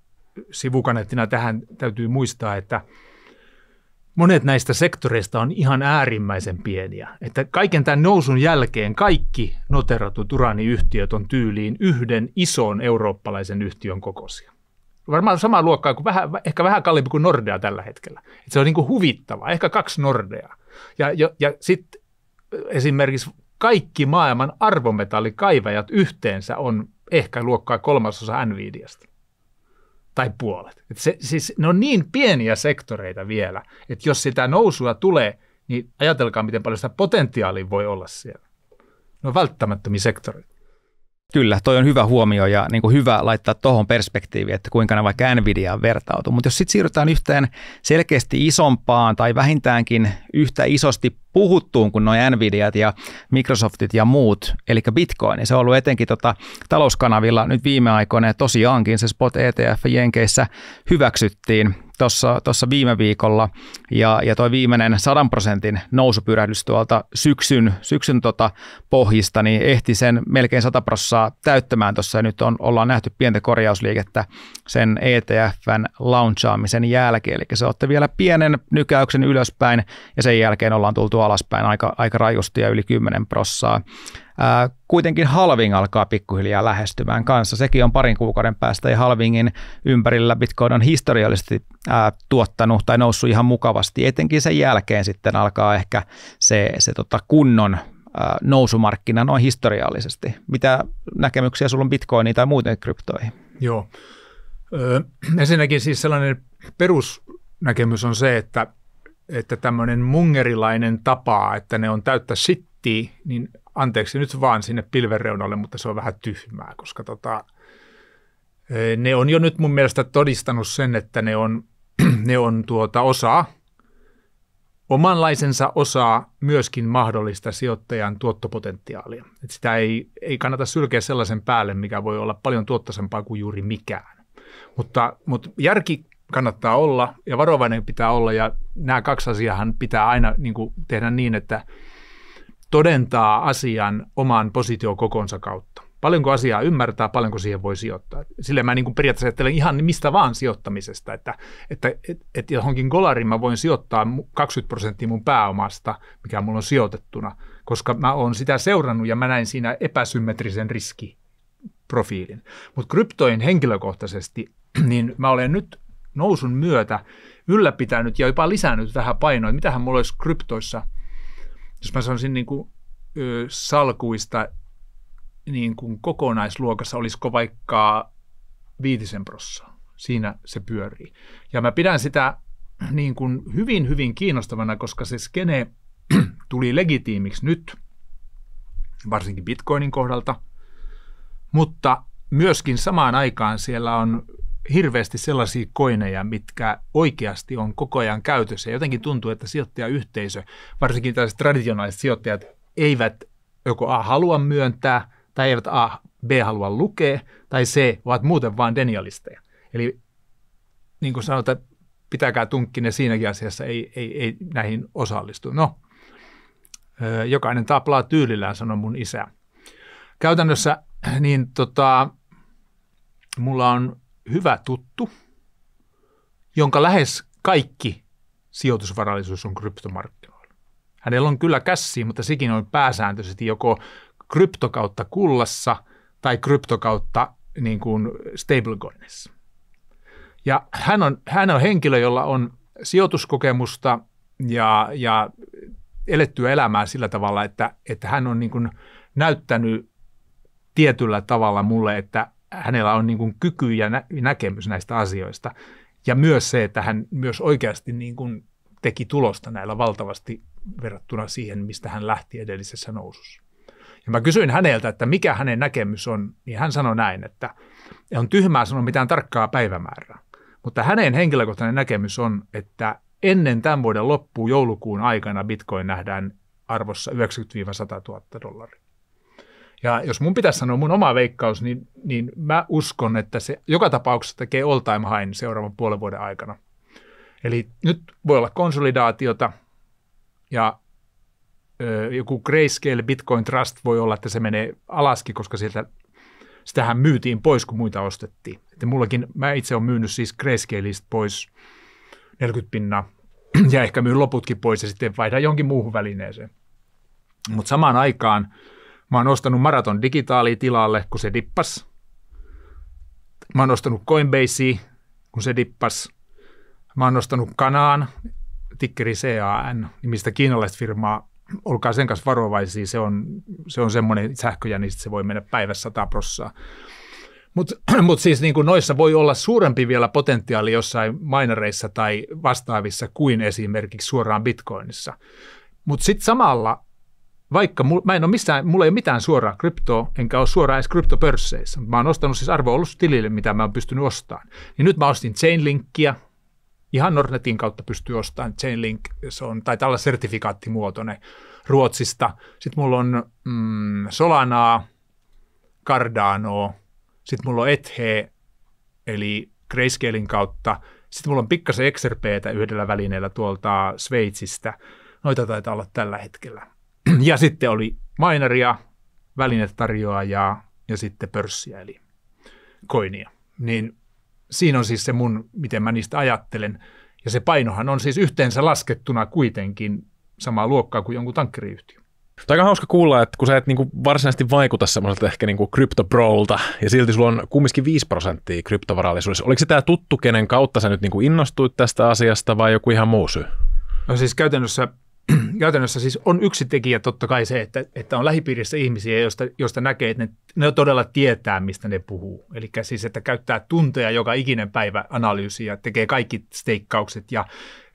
sivukanettina tähän täytyy muistaa, että – monet näistä sektoreista on ihan äärimmäisen pieniä. Että kaiken tämän nousun jälkeen kaikki noteratut uraaniyhtiöt on tyyliin yhden ison eurooppalaisen yhtiön kokoisia. Varmaan samaa luokkaa kuin vähän, ehkä vähän kalliimpi kuin Nordea tällä hetkellä. Et se on niin kuin huvittava, ehkä kaksi Nordea. Ja, ja, ja sitten esimerkiksi kaikki maailman arvometallikaivajat yhteensä on ehkä luokkaa kolmasosa Nvidiasta tai puolet. Et se, siis ne on niin pieniä sektoreita vielä, että jos sitä nousua tulee, niin ajatelkaa, miten paljon sitä potentiaalia voi olla siellä. Ne on välttämättömiä sektoreita. Kyllä, toi on hyvä huomio ja niin kuin hyvä laittaa tuohon perspektiiviin, että kuinka ne vaikka Nvidiaan vertautuu. Mutta jos sitten siirrytään yhteen selkeästi isompaan tai vähintäänkin yhtä isosti puhuttuun kuin noin Nvidiat ja Microsoftit ja muut, eli Bitcoin, niin se on ollut etenkin tota talouskanavilla nyt viime aikoina ja tosiaankin se spot ETF Jenkeissä hyväksyttiin tuossa viime viikolla ja, ja tuo viimeinen 100 prosentin nousupyrähdys tuolta syksyn, syksyn tota pohjista, niin ehti sen melkein 100 prossaa täyttämään tuossa ja nyt on, ollaan nähty pientä korjausliikettä sen ETFn launchaamisen jälkeen, eli se otti vielä pienen nykäyksen ylöspäin ja sen jälkeen ollaan tultu alaspäin aika, aika rajusti ja yli 10 prossaa kuitenkin halving alkaa pikkuhiljaa lähestymään kanssa. Sekin on parin kuukauden päästä ja halvingin ympärillä Bitcoin on historiallisesti tuottanut tai noussut ihan mukavasti. Etenkin sen jälkeen sitten alkaa ehkä se, se tota kunnon nousumarkkina noin historiallisesti. Mitä näkemyksiä sulla on Bitcoiniin tai muuten kryptoihin? Joo. Öö, ensinnäkin siis sellainen perusnäkemys on se, että, että tämmöinen mungerilainen tapa, että ne on täyttä sittiä, niin anteeksi nyt vaan sinne pilvereunalle, mutta se on vähän tyhmää, koska tota, eh, ne on jo nyt mun mielestä todistanut sen, että ne on, ne on tuota osaa, omanlaisensa osaa myöskin mahdollista sijoittajan tuottopotentiaalia. Et sitä ei, ei kannata sylkeä sellaisen päälle, mikä voi olla paljon tuottaisempaa kuin juuri mikään. Mutta, mutta järki kannattaa olla ja varovainen pitää olla ja nämä kaksi asiaa pitää aina niin kuin, tehdä niin, että – todentaa asian oman positiokokonsa kautta. Paljonko asiaa ymmärtää, paljonko siihen voi sijoittaa. Sillä mä niin kuin periaatteessa ajattelen ihan mistä vaan sijoittamisesta, että, että et, et johonkin kolarin mä voin sijoittaa 20 prosenttia mun pääomasta, mikä mulla on sijoitettuna, koska mä oon sitä seurannut ja mä näin siinä epäsymmetrisen riskiprofiilin. Mutta kryptoin henkilökohtaisesti, niin mä olen nyt nousun myötä ylläpitänyt ja jopa lisännyt vähän painoa, että mitähän mulla olisi kryptoissa – jos mä sanoisin niin kuin, ö, salkuista niin kuin kokonaisluokassa, olisiko vaikka viitisen prossaa. Siinä se pyörii. Ja mä pidän sitä niin kuin hyvin, hyvin kiinnostavana, koska se skene tuli legitiimiksi nyt, varsinkin bitcoinin kohdalta, mutta myöskin samaan aikaan siellä on hirveästi sellaisia koineja, mitkä oikeasti on koko ajan käytössä. Jotenkin tuntuu, että sijoittajayhteisö, varsinkin tällaiset traditionaaliset sijoittajat, eivät joko A halua myöntää, tai eivät A, B halua lukea, tai C, ovat muuten vain denialisteja. Eli niin kuin sanotaan, pitäkää tunkkine siinäkin asiassa, ei, ei, ei näihin osallistu. No, jokainen taplaa tyylillään, sanoi mun isä. Käytännössä niin tota, mulla on hyvä tuttu, jonka lähes kaikki sijoitusvarallisuus on kryptomarkkinoilla. Hänellä on kyllä kässi, mutta sekin on pääsääntöisesti joko kryptokautta kullassa tai kryptokautta niin kuin stablecoinissa. Ja hän on, hän on henkilö, jolla on sijoituskokemusta ja, ja elettyä elämää sillä tavalla, että, että hän on niin kuin näyttänyt tietyllä tavalla mulle, että hänellä on niin kuin kyky ja nä- näkemys näistä asioista. Ja myös se, että hän myös oikeasti niin kuin teki tulosta näillä valtavasti verrattuna siihen, mistä hän lähti edellisessä nousussa. Ja mä kysyin häneltä, että mikä hänen näkemys on, niin hän sanoi näin, että on tyhmää sanoa mitään tarkkaa päivämäärää. Mutta hänen henkilökohtainen näkemys on, että ennen tämän vuoden loppuun joulukuun aikana bitcoin nähdään arvossa 90-100 000 dollaria. Ja jos mun pitäisi sanoa mun oma veikkaus, niin, niin mä uskon, että se joka tapauksessa tekee all time high niin seuraavan puolen vuoden aikana. Eli nyt voi olla konsolidaatiota ja ö, joku Grayscale Bitcoin Trust voi olla, että se menee alaskin, koska sieltä sitähän myytiin pois, kun muita ostettiin. Että mullakin, mä itse olen myynyt siis Grayscaleista pois 40 pinnaa ja ehkä myyn loputkin pois ja sitten vaihdan jonkin muuhun välineeseen. Mutta samaan aikaan Mä oon ostanut maraton digitaali tilalle, kun se dippas. Mä oon ostanut Coinbasea, kun se dippas. Mä oon ostanut Kanaan, tikkeri CAN, nimistä kiinalaista firmaa. Olkaa sen kanssa varovaisia, se on, se on semmoinen sähköjä, niin se voi mennä päivässä 100 prossaa. Mutta mut siis niin noissa voi olla suurempi vielä potentiaali jossain minereissa tai vastaavissa kuin esimerkiksi suoraan bitcoinissa. Mutta sitten samalla vaikka mulla, mä en ole missään, mulla ei ole mitään suoraa kryptoa, enkä ole suoraan edes kryptopörsseissä. Mä oon ostanut siis arvo ollut tilille, mitä mä oon pystynyt ostamaan. Niin nyt mä ostin Chainlinkia, ihan Nordnetin kautta pystyy ostamaan Chainlink, se on, taitaa olla sertifikaattimuotoinen Ruotsista. Sitten mulla on mm, Solanaa, Cardanoa, sitten mulla on Ethe, eli Grayscalein kautta. Sitten mulla on pikkasen XRPtä yhdellä välineellä tuolta Sveitsistä. Noita taitaa olla tällä hetkellä. Ja sitten oli mainaria, välinetarjoajaa ja sitten pörssiä, eli koinia. Niin siinä on siis se mun, miten mä niistä ajattelen. Ja se painohan on siis yhteensä laskettuna kuitenkin samaa luokkaa kuin jonkun tankkeriyhtiö. Tämä on aika hauska kuulla, että kun sä et niinku varsinaisesti vaikuta semmoiselta ehkä niinku kryptobrolta, ja silti sulla on kumminkin 5 prosenttia kryptovarallisuudessa. Oliko se tämä tuttu, kenen kautta sä nyt niinku innostuit tästä asiasta, vai joku ihan muu syy? No siis käytännössä käytännössä siis on yksi tekijä totta kai se, että, että on lähipiirissä ihmisiä, joista, joista näkee, että ne, ne todella tietää, mistä ne puhuu. Eli siis, että käyttää tunteja joka ikinen päivä analyysiä, tekee kaikki steikkaukset ja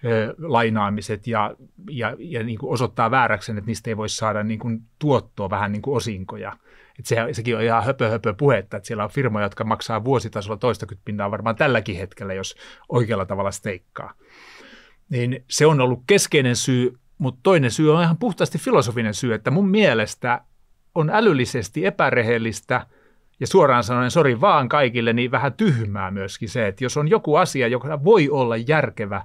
ö, lainaamiset ja, ja, ja niin kuin osoittaa vääräksen, että niistä ei voi saada niin kuin tuottoa, vähän niin kuin osinkoja. Et sehän, sekin on ihan höpö, höpö puhetta, että siellä on firmoja, jotka maksaa vuositasolla toistakymmentä pintaa varmaan tälläkin hetkellä, jos oikealla tavalla steikkaa. Niin se on ollut keskeinen syy mutta toinen syy on ihan puhtaasti filosofinen syy, että mun mielestä on älyllisesti epärehellistä ja suoraan sanoen, sori vaan kaikille, niin vähän tyhmää myöskin se, että jos on joku asia, joka voi olla järkevä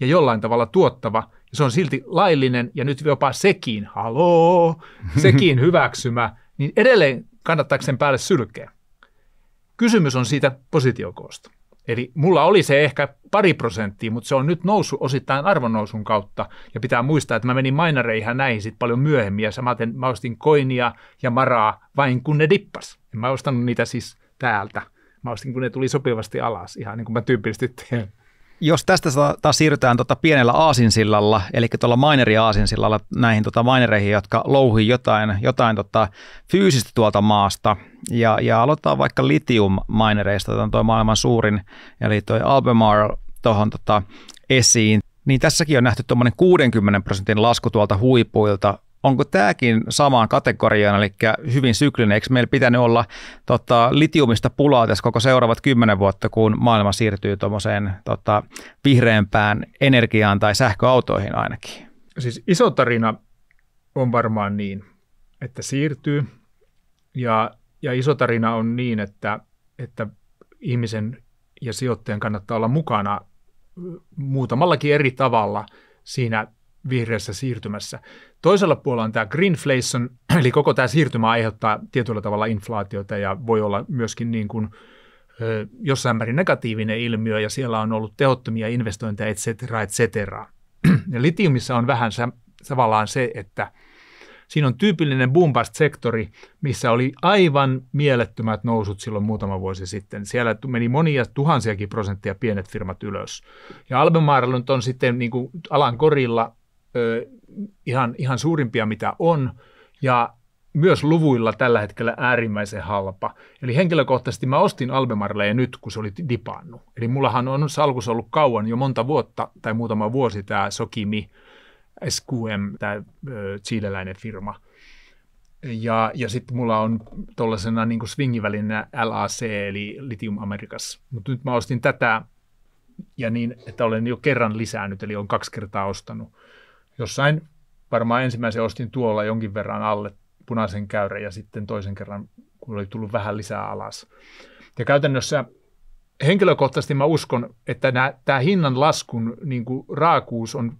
ja jollain tavalla tuottava, ja se on silti laillinen ja nyt jopa sekin, haloo, sekin hyväksymä, niin edelleen kannattaako sen päälle sylkeä? Kysymys on siitä positiokoosta. Eli mulla oli se ehkä pari prosenttia, mutta se on nyt noussut osittain arvonnousun kautta. Ja pitää muistaa, että mä menin mainareihin näihin sitten paljon myöhemmin ja samaten mä ostin koinia ja maraa vain kun ne dippas. En mä ostanut niitä siis täältä. Mä ostin kun ne tuli sopivasti alas, ihan niin kuin mä tyypillisesti teen. Jos tästä taas siirrytään tota pienellä aasinsillalla, eli tuolla maineri aasinsillalla näihin tota mainereihin, jotka louhii jotain, jotain tota fyysistä tuolta maasta, ja, ja aloitetaan vaikka litium-mainereista, tämä on tuo maailman suurin, eli tuo Albemarle tuohon tota esiin. Niin tässäkin on nähty tuommoinen 60 prosentin lasku tuolta huipuilta onko tämäkin samaan kategoriaan, eli hyvin syklinen? Eikö meillä pitänyt olla tota, litiumista pulaa tässä koko seuraavat kymmenen vuotta, kun maailma siirtyy tuommoiseen tota, vihreämpään energiaan tai sähköautoihin ainakin? Siis iso tarina on varmaan niin, että siirtyy. Ja, ja iso tarina on niin, että, että ihmisen ja sijoittajan kannattaa olla mukana muutamallakin eri tavalla siinä vihreässä siirtymässä. Toisella puolella on tämä greenflation, eli koko tämä siirtymä aiheuttaa tietyllä tavalla inflaatiota ja voi olla myöskin niin kuin jossain määrin negatiivinen ilmiö ja siellä on ollut tehottomia investointeja, et cetera, et cetera. Ja litiumissa on vähän se, tavallaan se, että siinä on tyypillinen boom sektori missä oli aivan mielettömät nousut silloin muutama vuosi sitten. Siellä meni monia tuhansiakin prosenttia pienet firmat ylös. Ja Albemarle on sitten niin kuin alan korilla ö, ihan, ihan suurimpia, mitä on, ja myös luvuilla tällä hetkellä äärimmäisen halpa. Eli henkilökohtaisesti mä ostin Albemarleja nyt, kun se oli dipannut. Eli mullahan on salkus ollut kauan jo monta vuotta tai muutama vuosi tämä Sokimi SQM, tämä chileläinen firma. Ja, ja sitten mulla on tuollaisena niin swingivälinen LAC, eli Lithium Americas. Mutta nyt mä ostin tätä, ja niin, että olen jo kerran lisännyt, eli on kaksi kertaa ostanut jossain varmaan ensimmäisen ostin tuolla jonkin verran alle punaisen käyrän ja sitten toisen kerran, kun oli tullut vähän lisää alas. Ja käytännössä henkilökohtaisesti mä uskon, että tämä hinnan laskun niin kuin raakuus on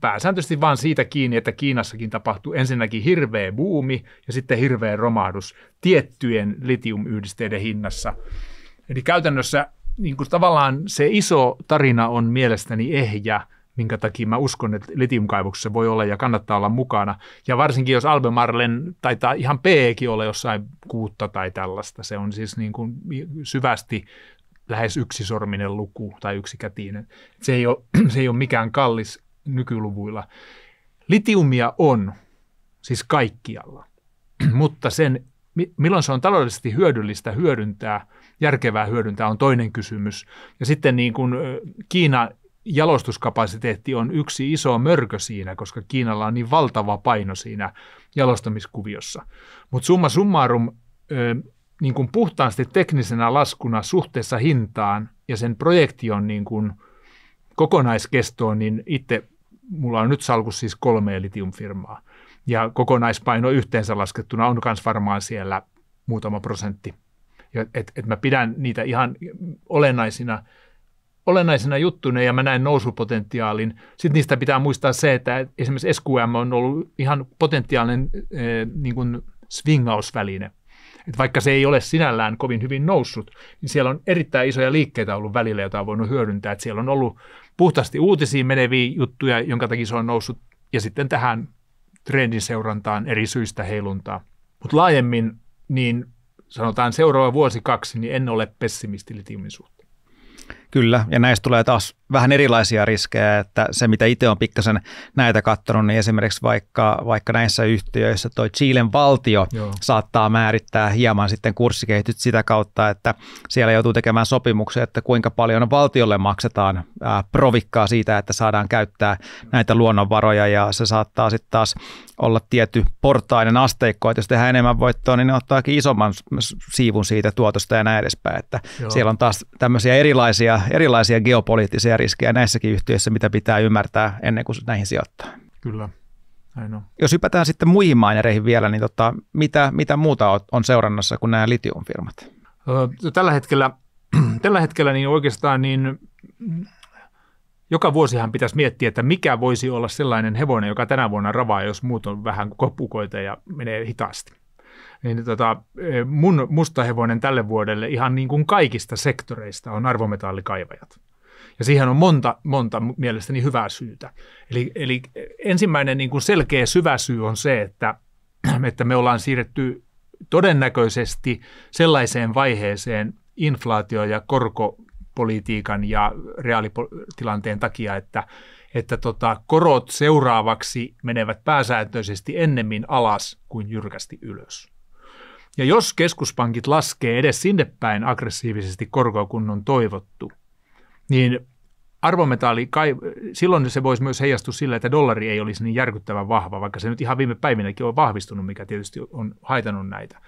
pääsääntöisesti vaan siitä kiinni, että Kiinassakin tapahtuu ensinnäkin hirveä buumi ja sitten hirveä romahdus tiettyjen litiumyhdisteiden hinnassa. Eli käytännössä niin kuin tavallaan se iso tarina on mielestäni ehjä – minkä takia mä uskon, että litiumkaivoksessa voi olla ja kannattaa olla mukana. Ja varsinkin jos Albemarlen taitaa ihan Pkin olla jossain kuutta tai tällaista. Se on siis niin kuin syvästi lähes yksisorminen luku tai yksikätinen. Se ei ole, se ei ole mikään kallis nykyluvuilla. Litiumia on siis kaikkialla, mutta sen, milloin se on taloudellisesti hyödyllistä hyödyntää, järkevää hyödyntää on toinen kysymys. Ja sitten niin kuin Kiina jalostuskapasiteetti on yksi iso mörkö siinä, koska Kiinalla on niin valtava paino siinä jalostamiskuviossa. Mutta summa summarum, niin kuin puhtaasti teknisenä laskuna suhteessa hintaan ja sen projektion niin kuin kokonaiskestoon, niin itse mulla on nyt salkus siis kolme litiumfirmaa. Ja kokonaispaino yhteensä laskettuna on myös varmaan siellä muutama prosentti. Että et mä pidän niitä ihan olennaisina olennaisena juttuna ja mä näen nousupotentiaalin. Sitten niistä pitää muistaa se, että esimerkiksi SQM on ollut ihan potentiaalinen eh, niin kuin swingausväline. Että vaikka se ei ole sinällään kovin hyvin noussut, niin siellä on erittäin isoja liikkeitä ollut välillä, joita on voinut hyödyntää. Että siellä on ollut puhtaasti uutisiin meneviä juttuja, jonka takia se on noussut, ja sitten tähän trendin seurantaan eri syistä heiluntaa. Mutta laajemmin, niin sanotaan seuraava vuosi kaksi, niin en ole pessimisti litiumin suhteen. Kyllä, ja näistä tulee taas vähän erilaisia riskejä, että se mitä itse on pikkasen näitä katsonut, niin esimerkiksi vaikka, vaikka näissä yhtiöissä toi Chilen valtio Joo. saattaa määrittää hieman sitten kurssikehityt sitä kautta, että siellä joutuu tekemään sopimuksia, että kuinka paljon valtiolle maksetaan ää, provikkaa siitä, että saadaan käyttää näitä luonnonvaroja ja se saattaa sitten taas olla tietty portainen asteikko, että jos tehdään enemmän voittoa, niin ne ottaakin isomman siivun siitä tuotosta ja näin edespäin, että Joo. siellä on taas tämmöisiä erilaisia, erilaisia geopoliittisia riskejä näissäkin yhtiöissä, mitä pitää ymmärtää ennen kuin näihin sijoittaa. Kyllä, näin on. Jos hypätään sitten muihin mainereihin vielä, niin tota, mitä, mitä muuta on seurannassa kuin nämä litiumfirmat? Tällä hetkellä, tällä hetkellä niin oikeastaan niin joka vuosihan pitäisi miettiä, että mikä voisi olla sellainen hevonen, joka tänä vuonna ravaa, jos muut on vähän kopukoita ja menee hitaasti. Niin tota, e, mun musta hevonen tälle vuodelle ihan niin kuin kaikista sektoreista on arvometallikaivajat. Ja siihen on monta, monta mielestäni hyvää syytä. Eli, eli ensimmäinen niin kuin selkeä syvä syy on se, että, että me ollaan siirretty todennäköisesti sellaiseen vaiheeseen inflaatio- ja korkopolitiikan ja reaalitilanteen takia, että, että tota, korot seuraavaksi menevät pääsääntöisesti ennemmin alas kuin jyrkästi ylös. Ja jos keskuspankit laskee edes sinne päin aggressiivisesti korkoa, kun on toivottu, niin arvometalli, kai, silloin se voisi myös heijastua sillä, että dollari ei olisi niin järkyttävän vahva, vaikka se nyt ihan viime päivinäkin on vahvistunut, mikä tietysti on haitannut näitä.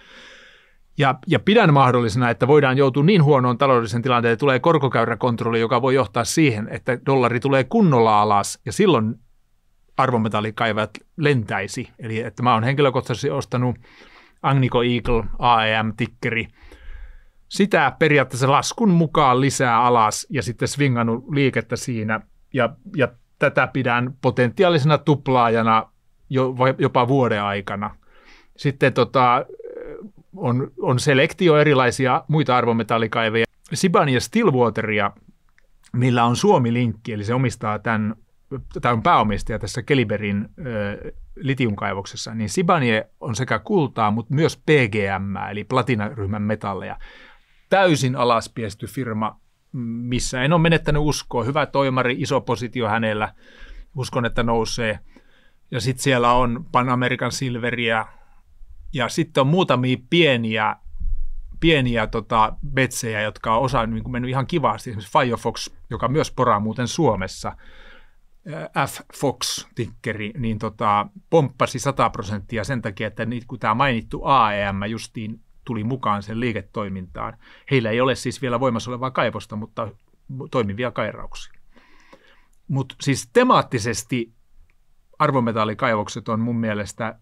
Ja, ja pidän mahdollisena, että voidaan joutua niin huonoon taloudellisen tilanteeseen, että tulee korkokäyräkontrolli, joka voi johtaa siihen, että dollari tulee kunnolla alas ja silloin arvometallikaivat lentäisi. Eli että mä oon henkilökohtaisesti ostanut Agnico Eagle AEM-tikkeri – sitä periaatteessa laskun mukaan lisää alas ja sitten swingannut liikettä siinä. Ja, ja tätä pidän potentiaalisena tuplaajana jo, jopa vuoden aikana. Sitten tota, on, on selektio erilaisia muita arvometallikaiveja. Siban ja Stillwateria, millä on Suomi-linkki, eli se omistaa tämän, tämä on pääomistaja tässä Keliberin ö, litiumkaivoksessa, niin Sibanie on sekä kultaa, mutta myös PGM, eli platinaryhmän metalleja täysin alaspiesty firma, missä en ole menettänyt uskoa. Hyvä toimari, iso positio hänellä. Uskon, että nousee. Ja sitten siellä on Pan American Silveria. Ja sitten on muutamia pieniä pieniä tota, betsejä, jotka on osa niin kuin mennyt ihan kivasti. Esimerkiksi Firefox, joka myös poraa muuten Suomessa, äh, F-Fox-tikkeri, niin tota, pomppasi 100 prosenttia sen takia, että niin, kun tämä mainittu AEM justiin tuli mukaan sen liiketoimintaan. Heillä ei ole siis vielä voimassa olevaa kaivosta, mutta toimivia kairauksia. Mutta siis temaattisesti arvometallikaivokset on mun mielestä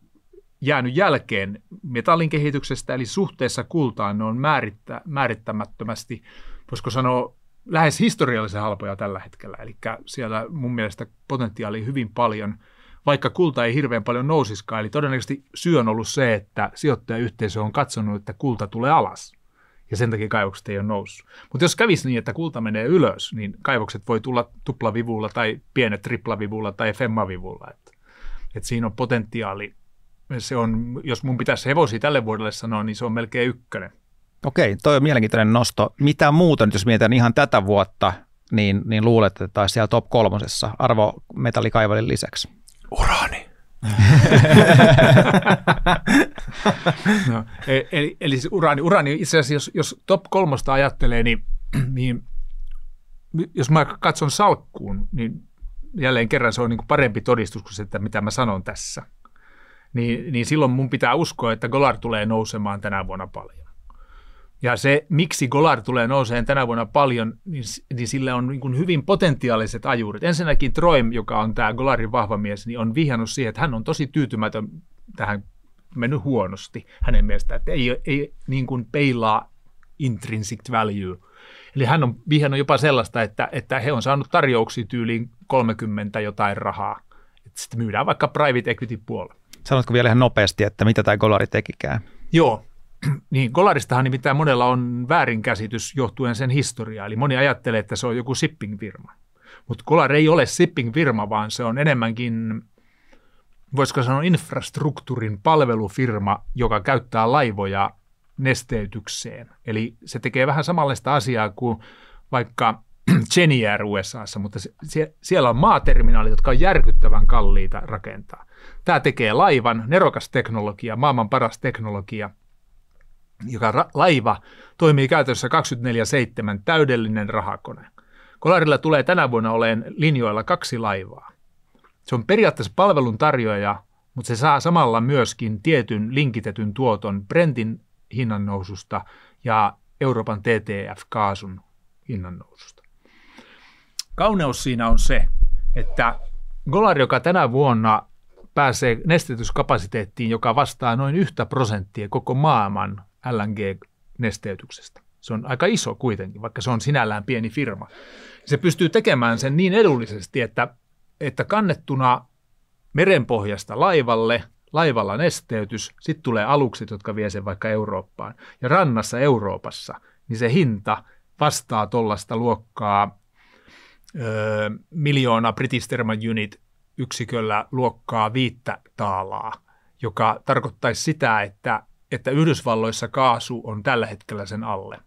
jäänyt jälkeen metallin kehityksestä, eli suhteessa kultaan ne on määrittä, määrittämättömästi, voisiko sanoa, lähes historiallisen halpoja tällä hetkellä. Eli siellä mun mielestä potentiaali hyvin paljon – vaikka kulta ei hirveän paljon nousiskaan. Eli todennäköisesti syy on ollut se, että sijoittajayhteisö on katsonut, että kulta tulee alas ja sen takia kaivokset ei ole noussut. Mutta jos kävisi niin, että kulta menee ylös, niin kaivokset voi tulla tuplavivulla tai pienet triplavivulla tai femmavivulla. Et, et siinä on potentiaali. Se on, jos mun pitäisi hevosi tälle vuodelle sanoa, niin se on melkein ykkönen. Okei, toi on mielenkiintoinen nosto. Mitä muuta nyt, jos mietitään ihan tätä vuotta, niin, niin luulet, että taisi siellä top kolmosessa arvo metallikaivalin lisäksi? Urani. no, e, eli, eli siis uraani, uraani itse asiassa, jos, jos top kolmosta ajattelee, niin, niin jos mä katson salkkuun, niin jälleen kerran se on niin kuin parempi todistus kuin se, että mitä mä sanon tässä. Niin, niin silloin mun pitää uskoa, että Golar tulee nousemaan tänä vuonna paljon. Ja se, miksi Golar tulee nouseen tänä vuonna paljon, niin, niin sillä on niin hyvin potentiaaliset ajurit. Ensinnäkin Troim, joka on tämä Golarin vahva mies, niin on vihannut siihen, että hän on tosi tyytymätön tähän mennyt huonosti hänen mielestään, että ei, ei niin kuin peilaa intrinsic value. Eli hän on vihannut jopa sellaista, että, että he on saanut tarjouksia tyyliin 30 jotain rahaa. Sitten myydään vaikka private equity puolella. Sanotko vielä ihan nopeasti, että mitä tämä Golari tekikään? Joo, Niin, Golaristahan nimittäin monella on väärinkäsitys johtuen sen historiaa. Eli moni ajattelee, että se on joku shipping-firma. Mutta Golar ei ole shipping-firma, vaan se on enemmänkin, voisiko sanoa, infrastruktuurin palvelufirma, joka käyttää laivoja nesteytykseen. Eli se tekee vähän samanlaista asiaa kuin vaikka Genier USAssa, mutta se, siellä on maaterminaalit, jotka on järkyttävän kalliita rakentaa. Tämä tekee laivan, nerokas teknologia, maailman paras teknologia – joka ra- laiva toimii käytössä 24-7 täydellinen rahakone. Kolarilla tulee tänä vuonna oleen linjoilla kaksi laivaa. Se on periaatteessa palvelun tarjoaja, mutta se saa samalla myöskin tietyn linkitetyn tuoton Brentin hinnannoususta ja Euroopan TTF-kaasun hinnannoususta. Kauneus siinä on se, että Golar, joka tänä vuonna pääsee nestetyskapasiteettiin, joka vastaa noin yhtä prosenttia koko maailman LNG-nesteytyksestä. Se on aika iso kuitenkin, vaikka se on sinällään pieni firma. Se pystyy tekemään sen niin edullisesti, että, että kannettuna merenpohjasta laivalle, laivalla nesteytys, sitten tulee alukset, jotka vie sen vaikka Eurooppaan. Ja rannassa Euroopassa, niin se hinta vastaa tuollaista luokkaa öö, miljoona British Thermal Unit yksiköllä luokkaa viittä taalaa, joka tarkoittaisi sitä, että että Yhdysvalloissa kaasu on tällä hetkellä sen alle.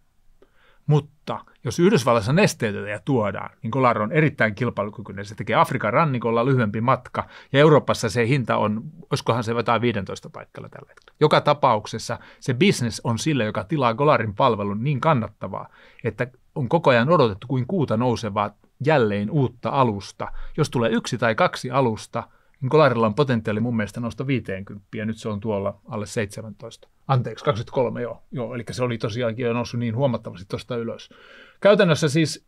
Mutta jos Yhdysvalloissa nesteytetään ja tuodaan, niin Kolar on erittäin kilpailukykyinen. Se tekee Afrikan rannikolla lyhyempi matka ja Euroopassa se hinta on, olisikohan se jotain 15 paikalla tällä hetkellä. Joka tapauksessa se business on sille, joka tilaa Kolarin palvelun niin kannattavaa, että on koko ajan odotettu kuin kuuta nousevaa jälleen uutta alusta. Jos tulee yksi tai kaksi alusta, niin Kolarilla on potentiaali mun mielestä nousta 50, ja nyt se on tuolla alle 17. Anteeksi, 23 joo. joo. Eli se oli tosiaankin jo noussut niin huomattavasti tuosta ylös. Käytännössä siis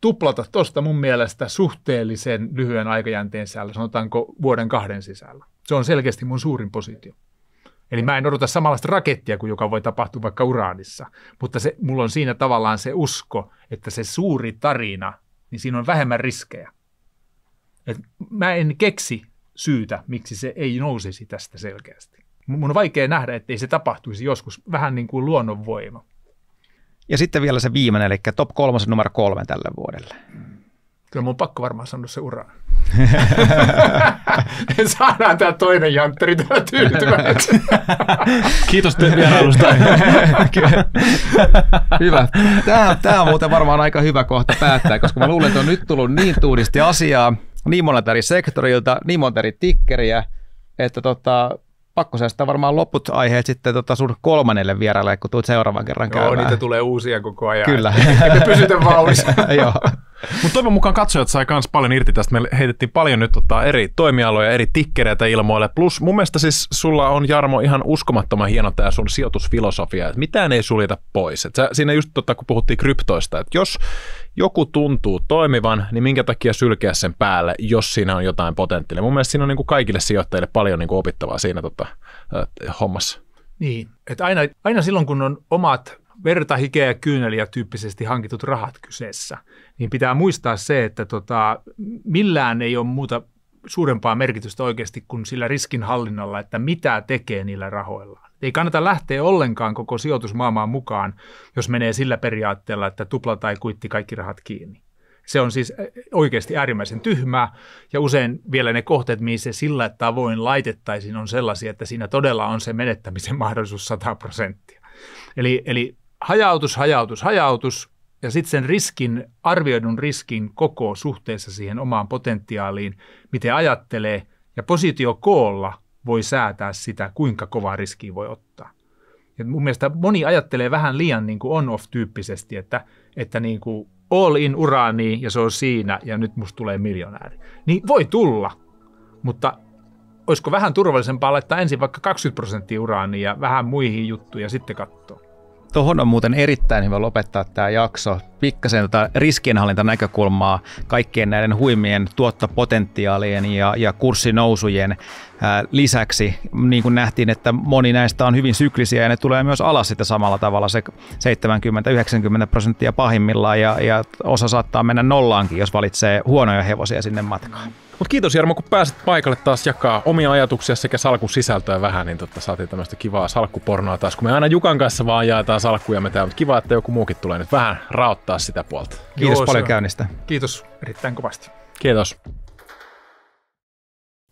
tuplata tuosta mun mielestä suhteellisen lyhyen aikajänteen sisällä, sanotaanko vuoden kahden sisällä. Se on selkeästi mun suurin positio. Eli mä en odota samanlaista rakettia kuin joka voi tapahtua vaikka uraanissa, mutta se, mulla on siinä tavallaan se usko, että se suuri tarina, niin siinä on vähemmän riskejä. Et mä en keksi syytä, miksi se ei nousisi tästä selkeästi. Mun on vaikea nähdä, ettei se tapahtuisi joskus vähän niin kuin luonnonvoima. Ja sitten vielä se viimeinen, eli top kolmosen numero kolme tälle vuodelle. Kyllä mun on pakko varmaan sanoa se ura. Saadaan tämä toinen jantteri täällä tyytyväksi. Kiitos teidän vierailusta. hyvä. Tämä, tämä on muuten varmaan aika hyvä kohta päättää, koska mä luulen, että on nyt tullut niin tuudisti asiaa, niin monelta eri sektorilta, niin monta eri tikkeriä, että tota, pakko säästää varmaan loput aiheet sitten tota sun kolmannelle vieraille, kun tulet seuraavan kerran käymään. Joo, niitä tulee uusia koko ajan. Kyllä. Että pysytä vauhdissa. Joo. Mutta toivon mukaan katsojat sai myös paljon irti tästä. Me heitettiin paljon nyt tota, eri toimialoja, eri tikkereitä ilmoille. Plus mun mielestä siis sulla on Jarmo ihan uskomattoman hieno tämä sun sijoitusfilosofia, että mitään ei suljeta pois. Et sä, siinä just tota, kun puhuttiin kryptoista, että jos joku tuntuu toimivan, niin minkä takia sylkeä sen päälle, jos siinä on jotain potentiaalia. Mun mielestä siinä on niin kuin kaikille sijoittajille paljon niin kuin opittavaa siinä tota, äh, hommassa. Niin, että aina, aina silloin kun on omat verta, hikeä ja kyyneliä tyyppisesti hankitut rahat kyseessä, niin pitää muistaa se, että tota, millään ei ole muuta suurempaa merkitystä oikeasti kuin sillä riskinhallinnalla, että mitä tekee niillä rahoilla. Ei kannata lähteä ollenkaan koko sijoitusmaamaan mukaan, jos menee sillä periaatteella, että tupla tai kuitti kaikki rahat kiinni. Se on siis oikeasti äärimmäisen tyhmää ja usein vielä ne kohteet, mihin se sillä tavoin laitettaisiin, on sellaisia, että siinä todella on se menettämisen mahdollisuus 100 prosenttia. Eli, eli hajautus, hajautus, hajautus, ja sitten sen riskin, arvioidun riskin koko suhteessa siihen omaan potentiaaliin, miten ajattelee, ja positio koolla voi säätää sitä, kuinka kovaa riskiä voi ottaa. Ja mun mielestä moni ajattelee vähän liian niin kuin on-off-tyyppisesti, että, että niin kuin all in uraani ja se on siinä ja nyt musta tulee miljonääri. Niin voi tulla, mutta olisiko vähän turvallisempaa laittaa ensin vaikka 20 prosenttia uraaniin ja vähän muihin juttuja sitten katsoa. Tuohon on muuten erittäin hyvä lopettaa tämä jakso. Pikkasen tätä tota riskienhallintanäkökulmaa kaikkien näiden huimien tuottopotentiaalien ja, ja kurssinousujen lisäksi. Niin kuin nähtiin, että moni näistä on hyvin syklisiä ja ne tulee myös alas sitä samalla tavalla se 70-90 prosenttia pahimmillaan ja, ja osa saattaa mennä nollaankin, jos valitsee huonoja hevosia sinne matkaan. Mut kiitos Jarmo, kun pääsit paikalle taas jakaa omia ajatuksia sekä salkun sisältöä vähän, niin totta, saatiin tämmöistä kivaa salkkupornoa taas, kun me aina Jukan kanssa vaan jaetaan salkkuja me mutta kiva, että joku muukin tulee nyt vähän raottaa sitä puolta. Kiitos Joo, paljon käynnistä. Kiitos erittäin kovasti. Kiitos